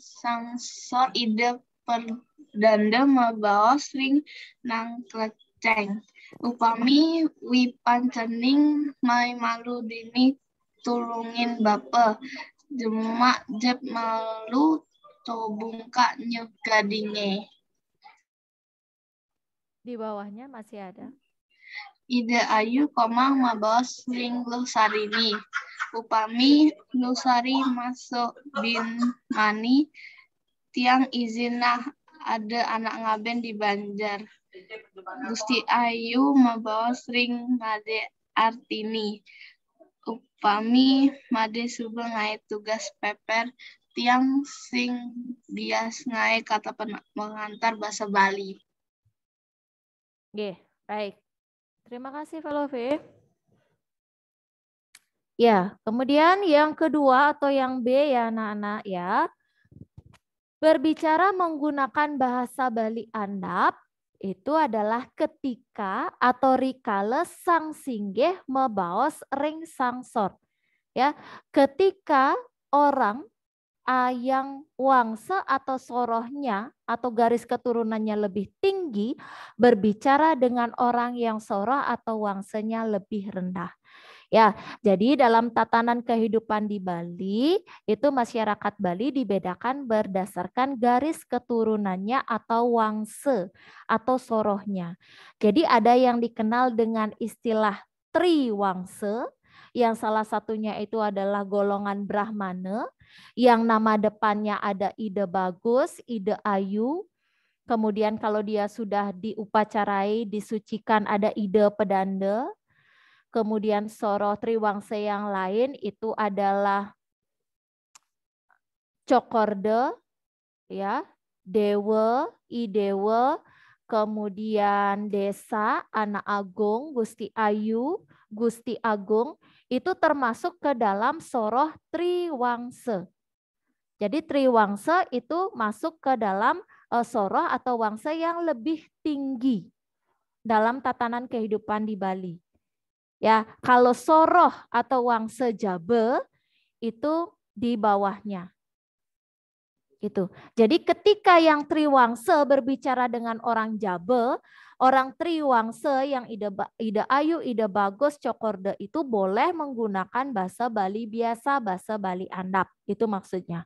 Speaker 7: sor ide perdanda mabawa sering nangklek ceng Upami cening, mai malu dini tulungin bape. Jemak jep malu to bungka nyegadinge. Di bawahnya masih ada. Ide ayu koma mabos sari sarini Upami lusari masuk bin mani tiang izinah ada anak ngaben di Banjar. Gusti Ayu membawa sering made artini. Upami made subel ngai tugas peper tiang sing bias ngai kata pengantar bahasa Bali. Oke, baik. Terima kasih Velove.
Speaker 10: Ya, kemudian yang kedua atau yang B ya anak-anak ya. Berbicara menggunakan bahasa Bali Andap itu adalah ketika atau rikale sang singgih mebaos ring sangsor. Ya, ketika orang ayang wangsa atau sorohnya atau garis keturunannya lebih tinggi berbicara dengan orang yang soroh atau wangsanya lebih rendah. Ya, jadi dalam tatanan kehidupan di Bali, itu masyarakat Bali dibedakan berdasarkan garis keturunannya atau wangse atau sorohnya. Jadi ada yang dikenal dengan istilah triwangse, yang salah satunya itu adalah golongan Brahmana yang nama depannya ada ide bagus, ide ayu, kemudian kalau dia sudah diupacarai, disucikan ada ide pedanda, Kemudian Soro Triwangse yang lain itu adalah Cokorde, ya, Dewa, Idewa, kemudian Desa, Anak Agung, Gusti Ayu, Gusti Agung, itu termasuk ke dalam Soroh Triwangse. Jadi Triwangse itu masuk ke dalam eh, soroh atau wangsa yang lebih tinggi dalam tatanan kehidupan di Bali. Ya, kalau soroh atau uang sejabe itu di bawahnya. Itu. Jadi ketika yang triwangse berbicara dengan orang jabe, orang triwangse yang ide, ide ayu, ide bagus, cokorde itu boleh menggunakan bahasa Bali biasa, bahasa Bali andap. Itu maksudnya.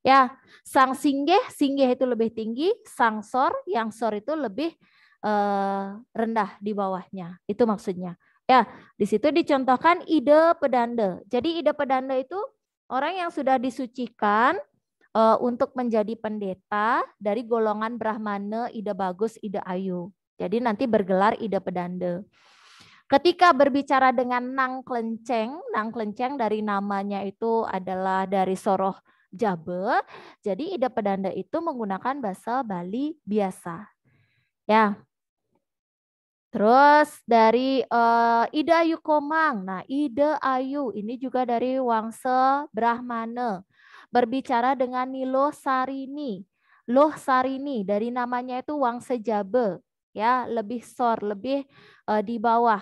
Speaker 10: Ya, sang singgeh, singgeh itu lebih tinggi, sang sor, yang sor itu lebih eh, rendah di bawahnya. Itu maksudnya. Ya, di situ dicontohkan ide pedanda. Jadi ide pedanda itu orang yang sudah disucikan e, untuk menjadi pendeta dari golongan Brahmana, ide bagus, ide ayu. Jadi nanti bergelar ide pedanda. Ketika berbicara dengan Nang Klenceng, Nang Klenceng dari namanya itu adalah dari soroh Jabe. Jadi ide pedanda itu menggunakan bahasa Bali biasa. Ya, Terus dari uh, eh, Ide Ayu Komang. Nah, Ida Ayu ini juga dari wangsa Brahmana. Berbicara dengan Nilo Sarini. Loh Sarini dari namanya itu wangsa Jabe ya, lebih sor, lebih uh, di bawah.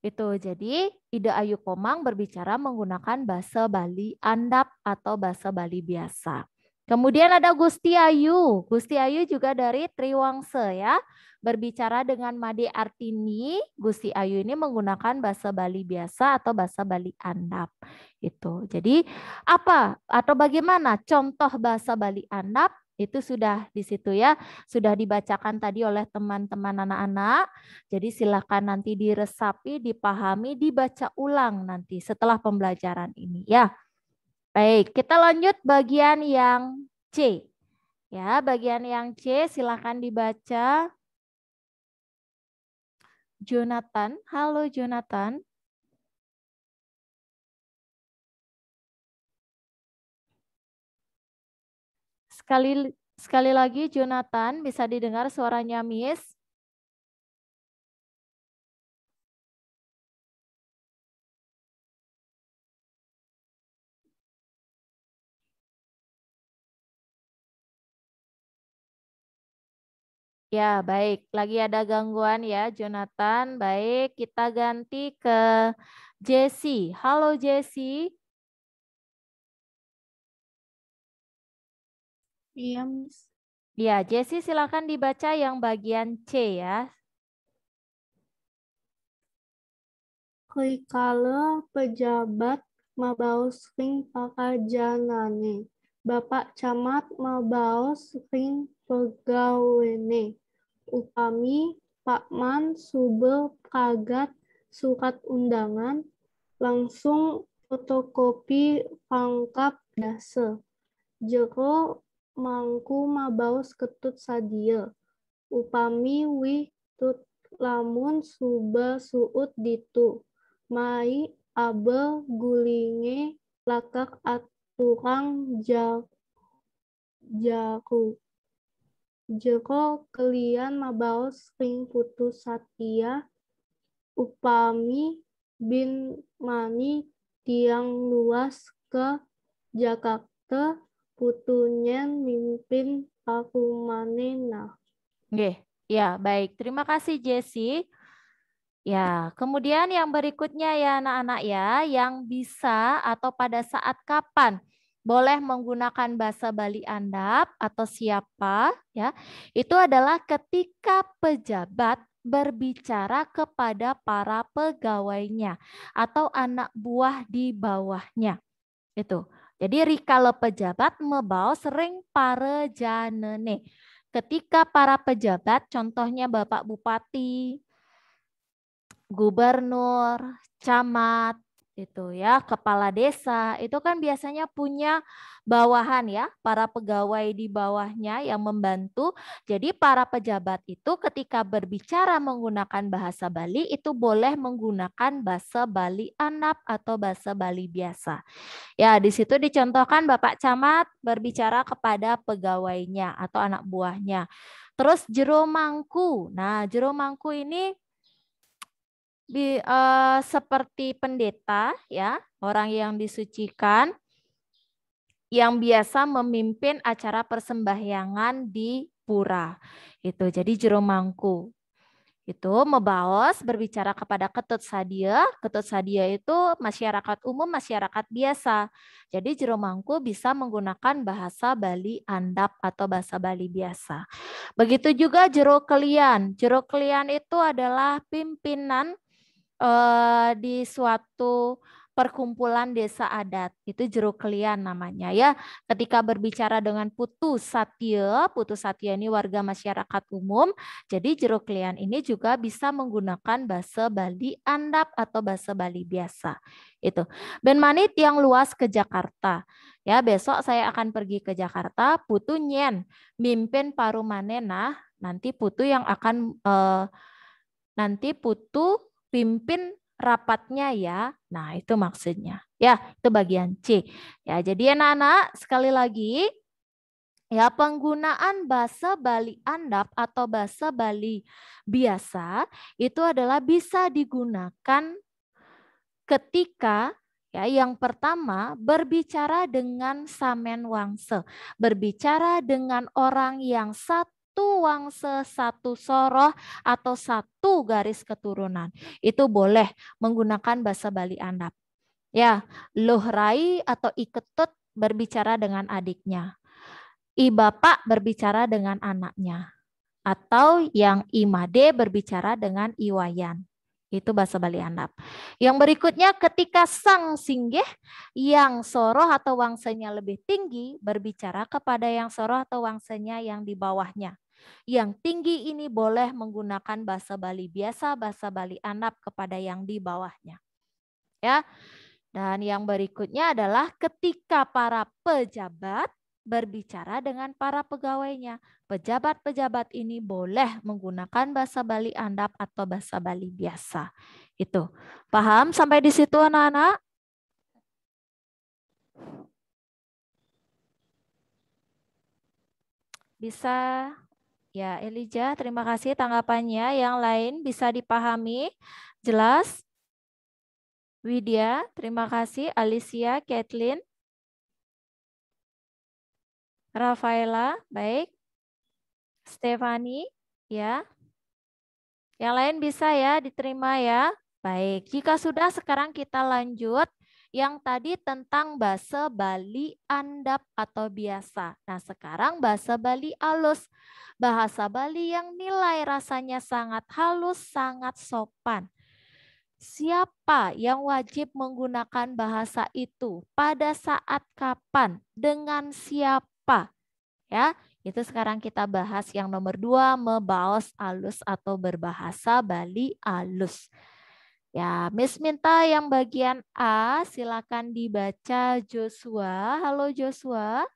Speaker 10: Itu jadi Ida Ayu Komang berbicara menggunakan bahasa Bali andap atau bahasa Bali biasa. Kemudian ada Gusti Ayu. Gusti Ayu juga dari Triwangse ya. Berbicara dengan Made Artini, Gusti Ayu ini menggunakan bahasa Bali biasa atau bahasa Bali Andap. Itu. Jadi apa atau bagaimana contoh bahasa Bali Andap itu sudah di situ ya, sudah dibacakan tadi oleh teman-teman anak-anak. Jadi silakan nanti diresapi, dipahami, dibaca ulang nanti setelah pembelajaran ini ya. Baik, kita lanjut bagian yang C. Ya, bagian yang C silahkan dibaca. Jonathan, halo Jonathan.
Speaker 5: Sekali sekali lagi Jonathan bisa didengar suaranya Miss.
Speaker 10: Ya, baik. Lagi ada gangguan ya, Jonathan. Baik, kita ganti ke Jesse. Halo Jesse.
Speaker 5: Iya, Miss. Ya, Jesse silakan dibaca
Speaker 10: yang bagian C ya.
Speaker 4: Kuikala pejabat mabaus ring pakajanane. Bapak camat mabaus ring pegawene upami, pakman, sube kagat, surat undangan, langsung fotokopi pangkap dasar Jero mangku mabaus ketut sadia Upami wih tut lamun suba suut ditu. Mai abe gulinge lakak aturang jaku jero kelian mabaos ring putus satia upami bin mani tiang luas ke Jakarta Putunya mimpin pakumanena.
Speaker 10: Oke, ya baik. Terima kasih Jesse. Ya, kemudian yang berikutnya ya anak-anak ya, yang bisa atau pada saat kapan boleh menggunakan bahasa Bali Anda atau siapa ya. Itu adalah ketika pejabat berbicara kepada para pegawainya atau anak buah di bawahnya. Itu. Jadi rikala pejabat mebau sering para janene. Ketika para pejabat, contohnya Bapak Bupati, Gubernur, Camat, itu ya kepala desa itu kan biasanya punya bawahan ya para pegawai di bawahnya yang membantu jadi para pejabat itu ketika berbicara menggunakan bahasa Bali itu boleh menggunakan bahasa Bali Anap atau bahasa Bali biasa ya di situ dicontohkan Bapak Camat berbicara kepada pegawainya atau anak buahnya terus jero mangku nah jero mangku ini di, uh, eh, seperti pendeta ya, orang yang disucikan yang biasa memimpin acara persembahyangan di pura. Itu jadi jeromangku. Itu Mebaos berbicara kepada Ketut Sadia. Ketut Sadia itu masyarakat umum, masyarakat biasa. Jadi jeromangku bisa menggunakan bahasa Bali andap atau bahasa Bali biasa. Begitu juga juru kelian. Juru kelian itu adalah pimpinan uh, di suatu perkumpulan desa adat itu jeruk klien namanya ya ketika berbicara dengan putu satya putu satya ini warga masyarakat umum jadi jeruk klien ini juga bisa menggunakan bahasa Bali andap atau bahasa Bali biasa itu ben manit yang luas ke Jakarta ya besok saya akan pergi ke Jakarta putu nyen mimpin manena nanti putu yang akan eh, nanti putu pimpin rapatnya ya. Nah, itu maksudnya. Ya, itu bagian C. Ya, jadi anak-anak sekali lagi ya penggunaan bahasa Bali andap atau bahasa Bali biasa itu adalah bisa digunakan ketika ya yang pertama berbicara dengan samen wangse, berbicara dengan orang yang satu satu wangsa, satu soroh, atau satu garis keturunan. Itu boleh menggunakan bahasa Bali Andap. Ya, lohrai atau Iketut berbicara dengan adiknya. I bapak berbicara dengan anaknya. Atau yang imade berbicara dengan iwayan. Itu bahasa Bali Andap. Yang berikutnya ketika sang singgih yang soroh atau wangsanya lebih tinggi berbicara kepada yang soroh atau wangsanya yang di bawahnya. Yang tinggi ini boleh menggunakan bahasa Bali biasa, bahasa Bali Anak kepada yang di bawahnya. Ya. Dan yang berikutnya adalah ketika para pejabat berbicara dengan para pegawainya. Pejabat-pejabat ini boleh menggunakan bahasa Bali Andap atau bahasa Bali biasa. Itu. Paham sampai di situ anak-anak? Bisa Ya, Elija, terima kasih tanggapannya. Yang lain bisa dipahami, jelas. Widya, terima kasih. Alicia, Kathleen. Rafaela, baik. Stefani, ya. Yang lain bisa ya, diterima ya. Baik, jika sudah sekarang kita lanjut yang tadi tentang bahasa Bali andap atau biasa. Nah, sekarang bahasa Bali alus. Bahasa Bali yang nilai rasanya sangat halus, sangat sopan. Siapa yang wajib menggunakan bahasa itu? Pada saat kapan? Dengan siapa? Ya, itu sekarang kita bahas yang nomor dua, mebaos alus atau berbahasa Bali alus. Ya, Miss minta yang bagian A silakan dibaca Joshua. Halo Joshua.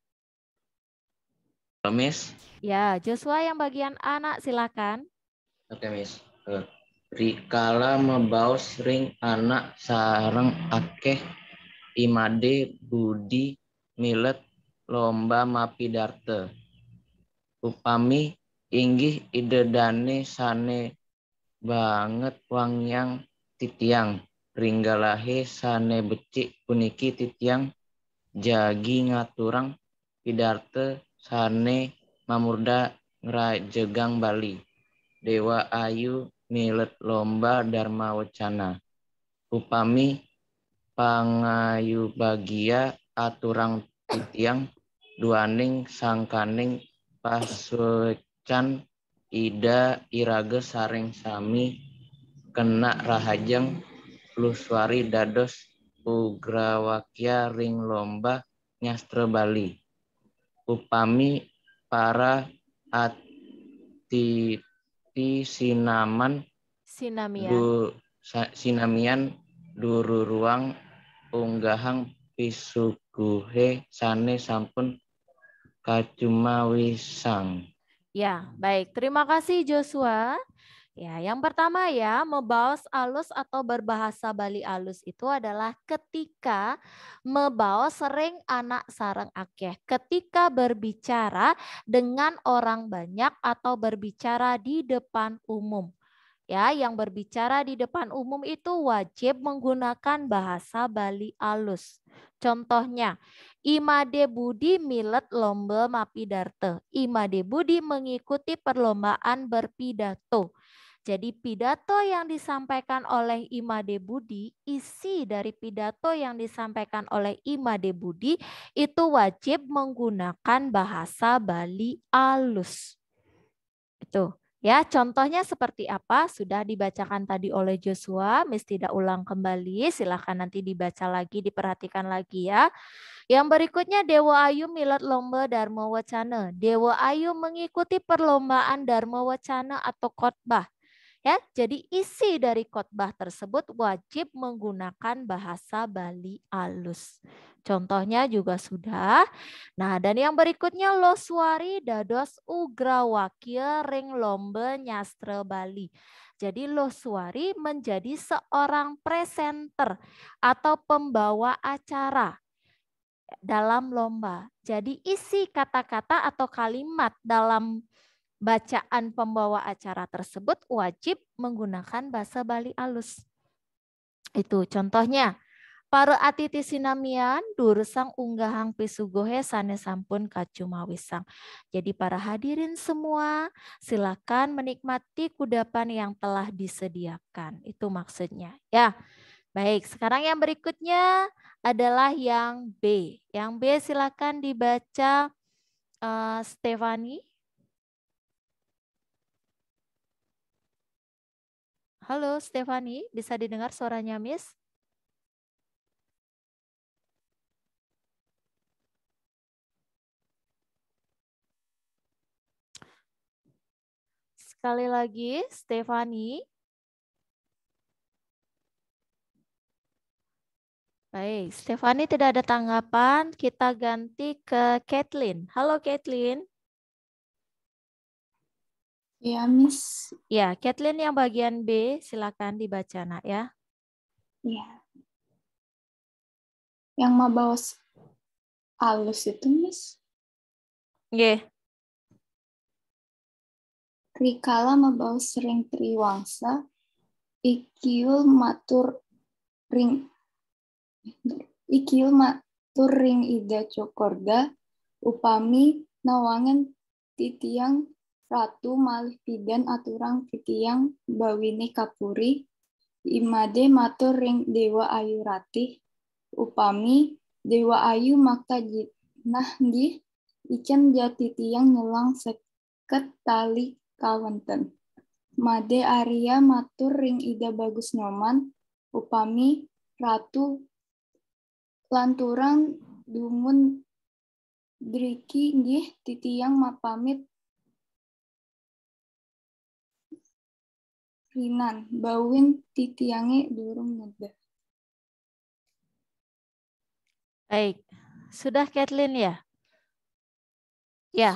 Speaker 10: Halo Miss. Ya, Joshua yang bagian A nak silakan.
Speaker 11: Oke Miss. Eh, Rikala membawa sering anak sarang akeh imade budi milet lomba mapi mapidarte. Upami inggih dane sane banget yang titiang ringgalahe sane becik puniki titiang jagi ngaturang pidarte sane mamurda ngerajegang Bali dewa ayu milet lomba dharma wacana upami pangayu bagia aturang titiang duaning sangkaning pasucan ida irage saring sami kena rahajeng luswari dados ugrawakya ring lomba nyastra Bali upami para ati sinaman
Speaker 1: sinamian du,
Speaker 11: sa, sinamian ruang unggahang pisuguhe sane sampun kacuma wisang
Speaker 10: ya baik terima kasih Joshua Ya, yang pertama ya, mebaos alus atau berbahasa Bali alus itu adalah ketika mebaos sering anak sarang akeh. Ketika berbicara dengan orang banyak atau berbicara di depan umum. Ya, yang berbicara di depan umum itu wajib menggunakan bahasa Bali alus. Contohnya, Imade Budi milet lomba mapidarte. Imade Budi mengikuti perlombaan berpidato. Jadi pidato yang disampaikan oleh Imade Budi, isi dari pidato yang disampaikan oleh Imade Budi itu wajib menggunakan bahasa Bali alus. Itu. Ya, contohnya seperti apa? Sudah dibacakan tadi oleh Joshua, Miss tidak ulang kembali, silahkan nanti dibaca lagi, diperhatikan lagi ya. Yang berikutnya Dewa Ayu Milat Lomba Dharma Wacana. Dewa Ayu mengikuti perlombaan Dharma Wacana atau khotbah Ya, jadi isi dari khotbah tersebut wajib menggunakan bahasa Bali alus. Contohnya juga sudah. Nah, dan yang berikutnya loswari dados Ugrawakil ring lombe nyastra Bali. Jadi loswari menjadi seorang presenter atau pembawa acara dalam lomba. Jadi isi kata-kata atau kalimat dalam bacaan pembawa acara tersebut wajib menggunakan bahasa Bali alus. Itu contohnya. Para atiti sinamian dursang unggahang pisugohe sane sampun kacumawisang. Jadi para hadirin semua silakan menikmati kudapan yang telah disediakan. Itu maksudnya ya. Baik, sekarang yang berikutnya adalah yang B. Yang B silakan dibaca uh, Stefani. Halo Stefani, bisa didengar suaranya Miss? Sekali lagi, Stefani. Baik, Stefani tidak ada tanggapan. Kita ganti ke Kathleen. Halo Kathleen. Iya,
Speaker 7: Miss.
Speaker 10: Ya, Kathleen yang bagian B silakan dibaca, Nak ya.
Speaker 7: Iya. Yang mau bawa alus
Speaker 5: itu, Miss. Nggih.
Speaker 7: Rikala bawa sering triwangsa, ikil matur ring ikil matur ring ida cokorda, upami nawangan titiang ratu malih
Speaker 4: pidan aturang yang bawini kapuri imade matur ring
Speaker 2: dewa ayu ratih upami dewa ayu maka jinah di ikan jati tiang nyelang seket tali kawenten made Arya matur ring ida bagus nyoman upami ratu lanturan dumun
Speaker 5: driki nggih titiang mapamit Rinan, bawin titiange durung muda.
Speaker 10: Baik. Sudah Kathleen ya? Ya.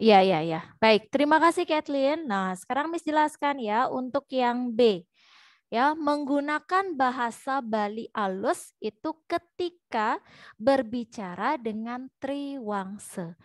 Speaker 10: Ya, ya, ya. Baik, terima kasih Kathleen. Nah, sekarang Miss jelaskan ya untuk yang B. Ya, menggunakan bahasa Bali alus itu ketika berbicara dengan Triwangse.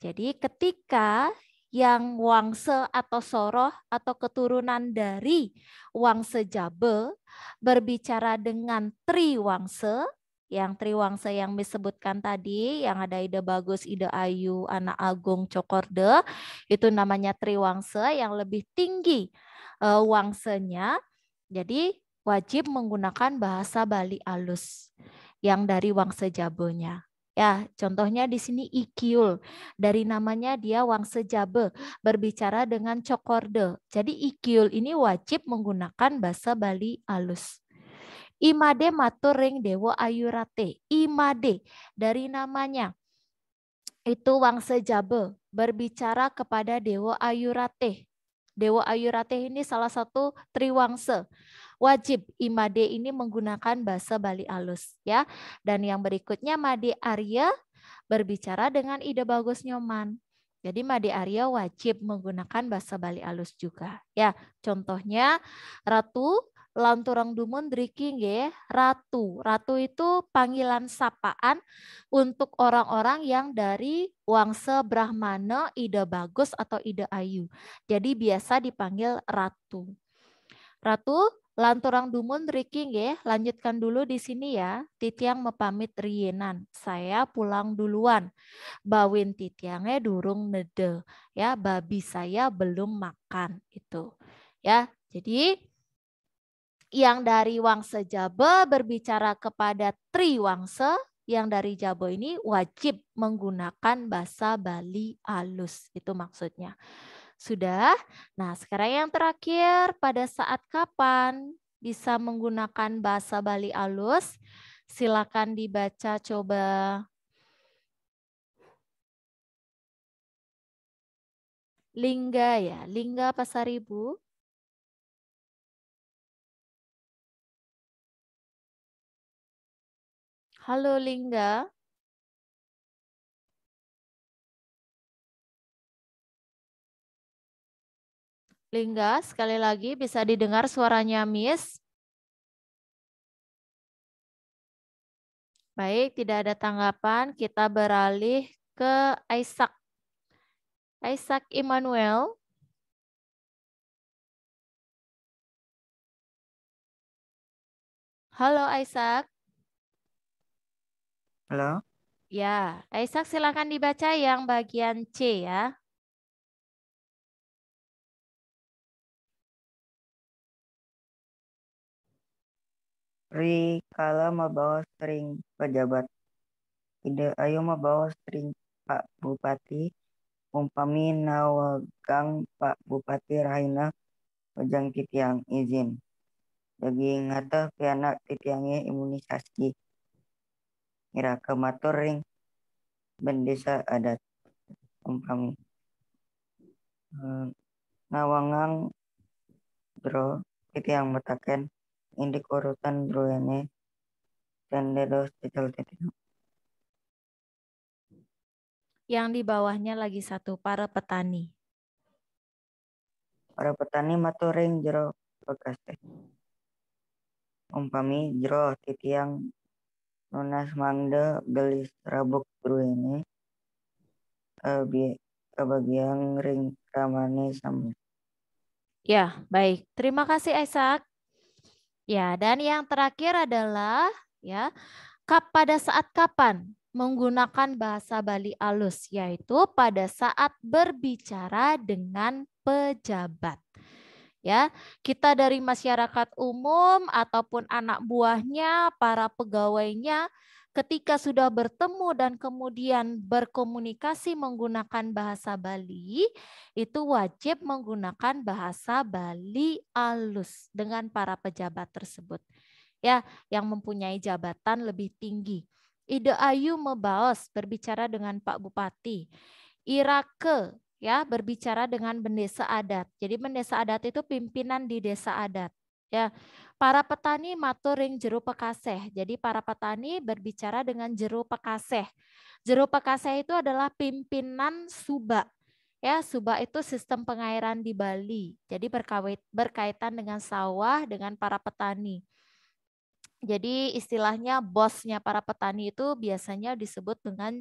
Speaker 10: Jadi ketika yang wangse atau soroh atau keturunan dari wangse jabe berbicara dengan tri wangse yang triwangsa yang disebutkan tadi, yang ada ide bagus, ide ayu, anak agung, cokorde, itu namanya triwangsa yang lebih tinggi e, eh, wangsanya. Jadi wajib menggunakan bahasa Bali alus yang dari Wangse jabonya. Ya, contohnya di sini ikiul. Dari namanya dia Wangse Jabe, berbicara dengan Cokorde. Jadi ikiul ini wajib menggunakan bahasa Bali alus. Imade maturing ring dewa ayurate. Imade dari namanya itu Wangse Jabe berbicara kepada dewa ayurate. Dewa Ayurate ini salah satu Triwangse wajib imade ini menggunakan bahasa Bali alus ya. Dan yang berikutnya Made Arya berbicara dengan ide bagus nyoman. Jadi Made Arya wajib menggunakan bahasa Bali alus juga. Ya, contohnya Ratu Lanturang Dumun Driking ya. Ratu. Ratu itu panggilan sapaan untuk orang-orang yang dari Wangsa Brahmana Ide Bagus atau Ide Ayu. Jadi biasa dipanggil Ratu. Ratu Lanturang Dumun Riki ya, lanjutkan dulu di sini ya. Titiang mepamit riyenan. Saya pulang duluan. Bawin titiangnya durung nede. Ya, babi saya belum makan itu. Ya, jadi yang dari Wangse Jabe berbicara kepada Tri Wangse yang dari Jabo ini wajib menggunakan bahasa Bali alus itu maksudnya. Sudah? Nah, sekarang yang terakhir, pada saat kapan bisa menggunakan bahasa Bali alus? Silakan dibaca coba. Lingga ya, Lingga
Speaker 5: Pasaribu. Halo Lingga.
Speaker 10: Lingga, sekali lagi bisa didengar suaranya Miss. Baik, tidak ada tanggapan. Kita beralih ke Isaac. Isaac Emmanuel. Halo Isaac. Halo. Ya, Isaac silakan dibaca yang bagian C ya.
Speaker 3: Ri kala mabawa sering pejabat. Ide ayo mabawa sering Pak Bupati. Umpami nawagang Pak Bupati Rahina ujang titiang izin. Jadi ngata piana titiangnya imunisasi. Ira kematur ring bendesa adat umpami. Eh, nawangang bro titiang metaken indik urutan Bruyane dan Dedo titel Tetino.
Speaker 10: Yang di bawahnya lagi satu, para petani.
Speaker 3: Para petani maturing jero bekas teh. Umpami jero titiang nunas mangde gelis rabuk Bruyane eh, kebagian ring kamane sama
Speaker 10: Ya, baik. Terima kasih Isaac. Ya, dan yang terakhir adalah ya kap pada saat kapan menggunakan bahasa Bali alus yaitu pada saat berbicara dengan pejabat. Ya, kita dari masyarakat umum ataupun anak buahnya, para pegawainya ketika sudah bertemu dan kemudian berkomunikasi menggunakan bahasa Bali, itu wajib menggunakan bahasa Bali alus dengan para pejabat tersebut. Ya, yang mempunyai jabatan lebih tinggi. Ide Ayu Mebaos berbicara dengan Pak Bupati. Irake ya berbicara dengan bendesa adat. Jadi bendesa adat itu pimpinan di desa adat. Ya, para petani matur ring jeru pekaseh. Jadi para petani berbicara dengan jeru pekaseh. Jeru pekaseh itu adalah pimpinan suba. Ya, suba itu sistem pengairan di Bali. Jadi berkait, berkaitan dengan sawah dengan para petani. Jadi istilahnya bosnya para petani itu biasanya disebut dengan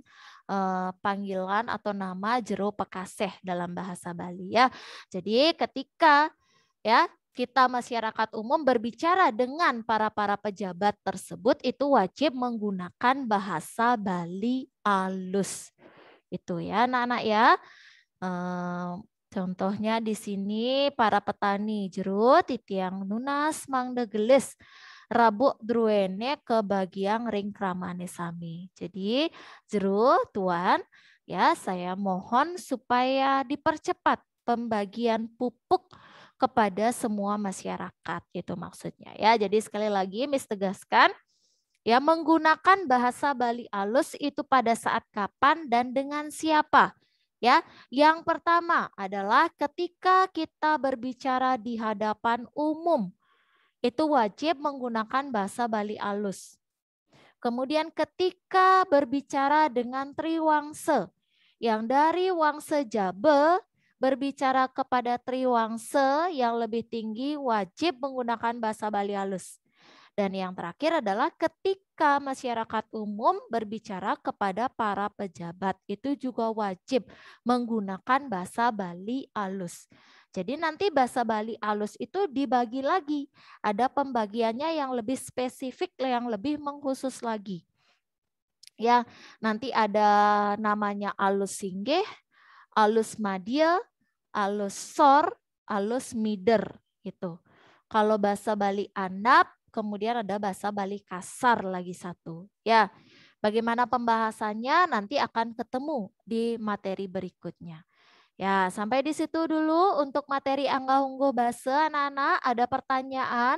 Speaker 10: eh, panggilan atau nama jeru pekaseh dalam bahasa Bali ya. Jadi ketika ya kita masyarakat umum berbicara dengan para-para pejabat tersebut itu wajib menggunakan bahasa Bali alus. Itu ya anak-anak ya. contohnya di sini para petani jeruk, titiang nunas, mangdegelis, rabu druene ke bagian ring kramane sami. Jadi jeruk tuan ya saya mohon supaya dipercepat pembagian pupuk kepada semua masyarakat itu maksudnya ya. Jadi sekali lagi Miss tegaskan ya menggunakan bahasa Bali alus itu pada saat kapan dan dengan siapa. Ya, yang pertama adalah ketika kita berbicara di hadapan umum itu wajib menggunakan bahasa Bali alus. Kemudian ketika berbicara dengan Triwangse yang dari Wangse Jabe berbicara kepada triwangse yang lebih tinggi wajib menggunakan bahasa Bali halus. Dan yang terakhir adalah ketika masyarakat umum berbicara kepada para pejabat, itu juga wajib menggunakan bahasa Bali alus. Jadi nanti bahasa Bali alus itu dibagi lagi. Ada pembagiannya yang lebih spesifik, yang lebih mengkhusus lagi. Ya, nanti ada namanya alus singgeh, alus madya, alus sor, alus mider gitu. Kalau bahasa Bali andap, kemudian ada bahasa Bali kasar lagi satu. Ya, bagaimana pembahasannya nanti akan ketemu di materi berikutnya. Ya, sampai di situ dulu untuk materi Angga Hunggo bahasa anak-anak. Ada pertanyaan?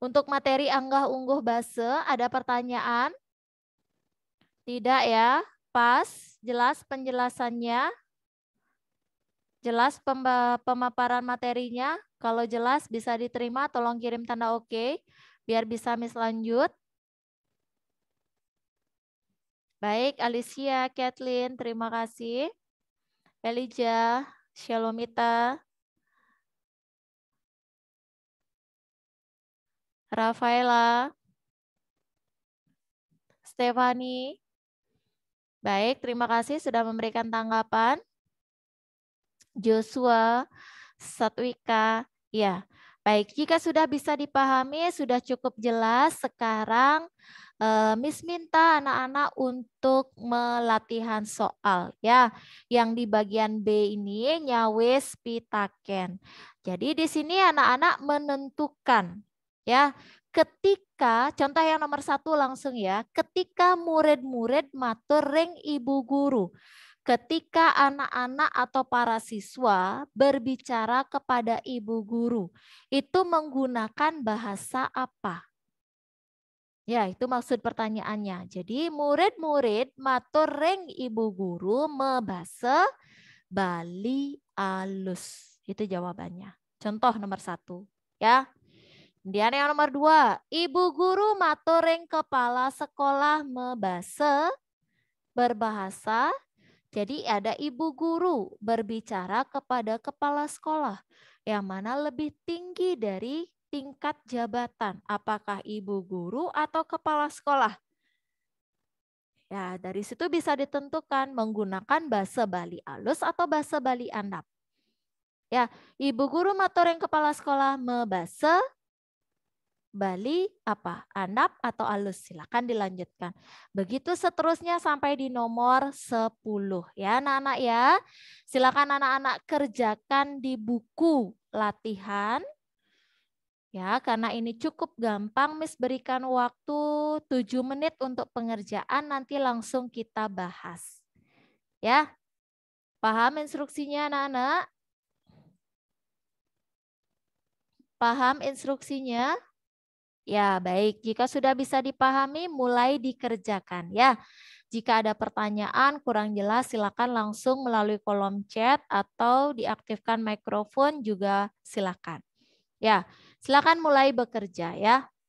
Speaker 10: Untuk materi Angga Ungguh base ada pertanyaan? Tidak ya? Pas? Jelas penjelasannya? Jelas pemaparan materinya? Kalau jelas bisa diterima, tolong kirim tanda oke okay, biar bisa Miss lanjut. Baik, Alicia, Kathleen, terima kasih. Elijah, Shalomita, Rafaela, Stefani. Baik, terima kasih sudah memberikan tanggapan. Joshua, Satwika. Ya, baik. Jika sudah bisa dipahami, sudah cukup jelas. Sekarang eh, Miss minta anak-anak untuk melatihan soal ya, yang di bagian B ini nyawes pitaken. Jadi di sini anak-anak menentukan ya ketika contoh yang nomor satu langsung ya ketika murid-murid matur ring ibu guru ketika anak-anak atau para siswa berbicara kepada ibu guru, itu menggunakan bahasa apa? Ya, itu maksud pertanyaannya. Jadi murid-murid matur ring ibu guru mebase Bali alus. Itu jawabannya. Contoh nomor satu. Ya, Kemudian yang nomor dua, ibu guru matoreng kepala sekolah mebase berbahasa jadi ada ibu guru berbicara kepada kepala sekolah yang mana lebih tinggi dari tingkat jabatan, apakah ibu guru atau kepala sekolah. Ya, dari situ bisa ditentukan menggunakan bahasa Bali alus atau bahasa Bali andap. Ya, ibu guru matoreng yang kepala sekolah mebase Bali apa? Andap atau alus? Silakan dilanjutkan. Begitu seterusnya sampai di nomor 10 ya anak-anak ya. Silakan anak-anak kerjakan di buku latihan. Ya, karena ini cukup gampang, Miss berikan waktu 7 menit untuk pengerjaan, nanti langsung kita bahas. Ya, paham instruksinya anak-anak? Paham instruksinya? Ya, baik. Jika sudah bisa dipahami, mulai dikerjakan ya. Jika ada pertanyaan kurang jelas, silakan langsung melalui kolom chat atau diaktifkan mikrofon juga silakan. Ya, silakan mulai bekerja ya.